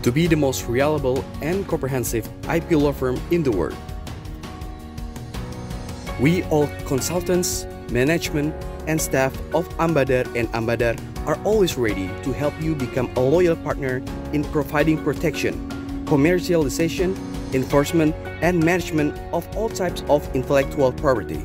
Speaker 3: to be the most reliable and comprehensive IP law firm in the world. We all consultants, management, and staff of Ambadar and Ambadar are always ready to help you become a loyal partner in providing protection, commercialization, enforcement, and management of all types of intellectual property.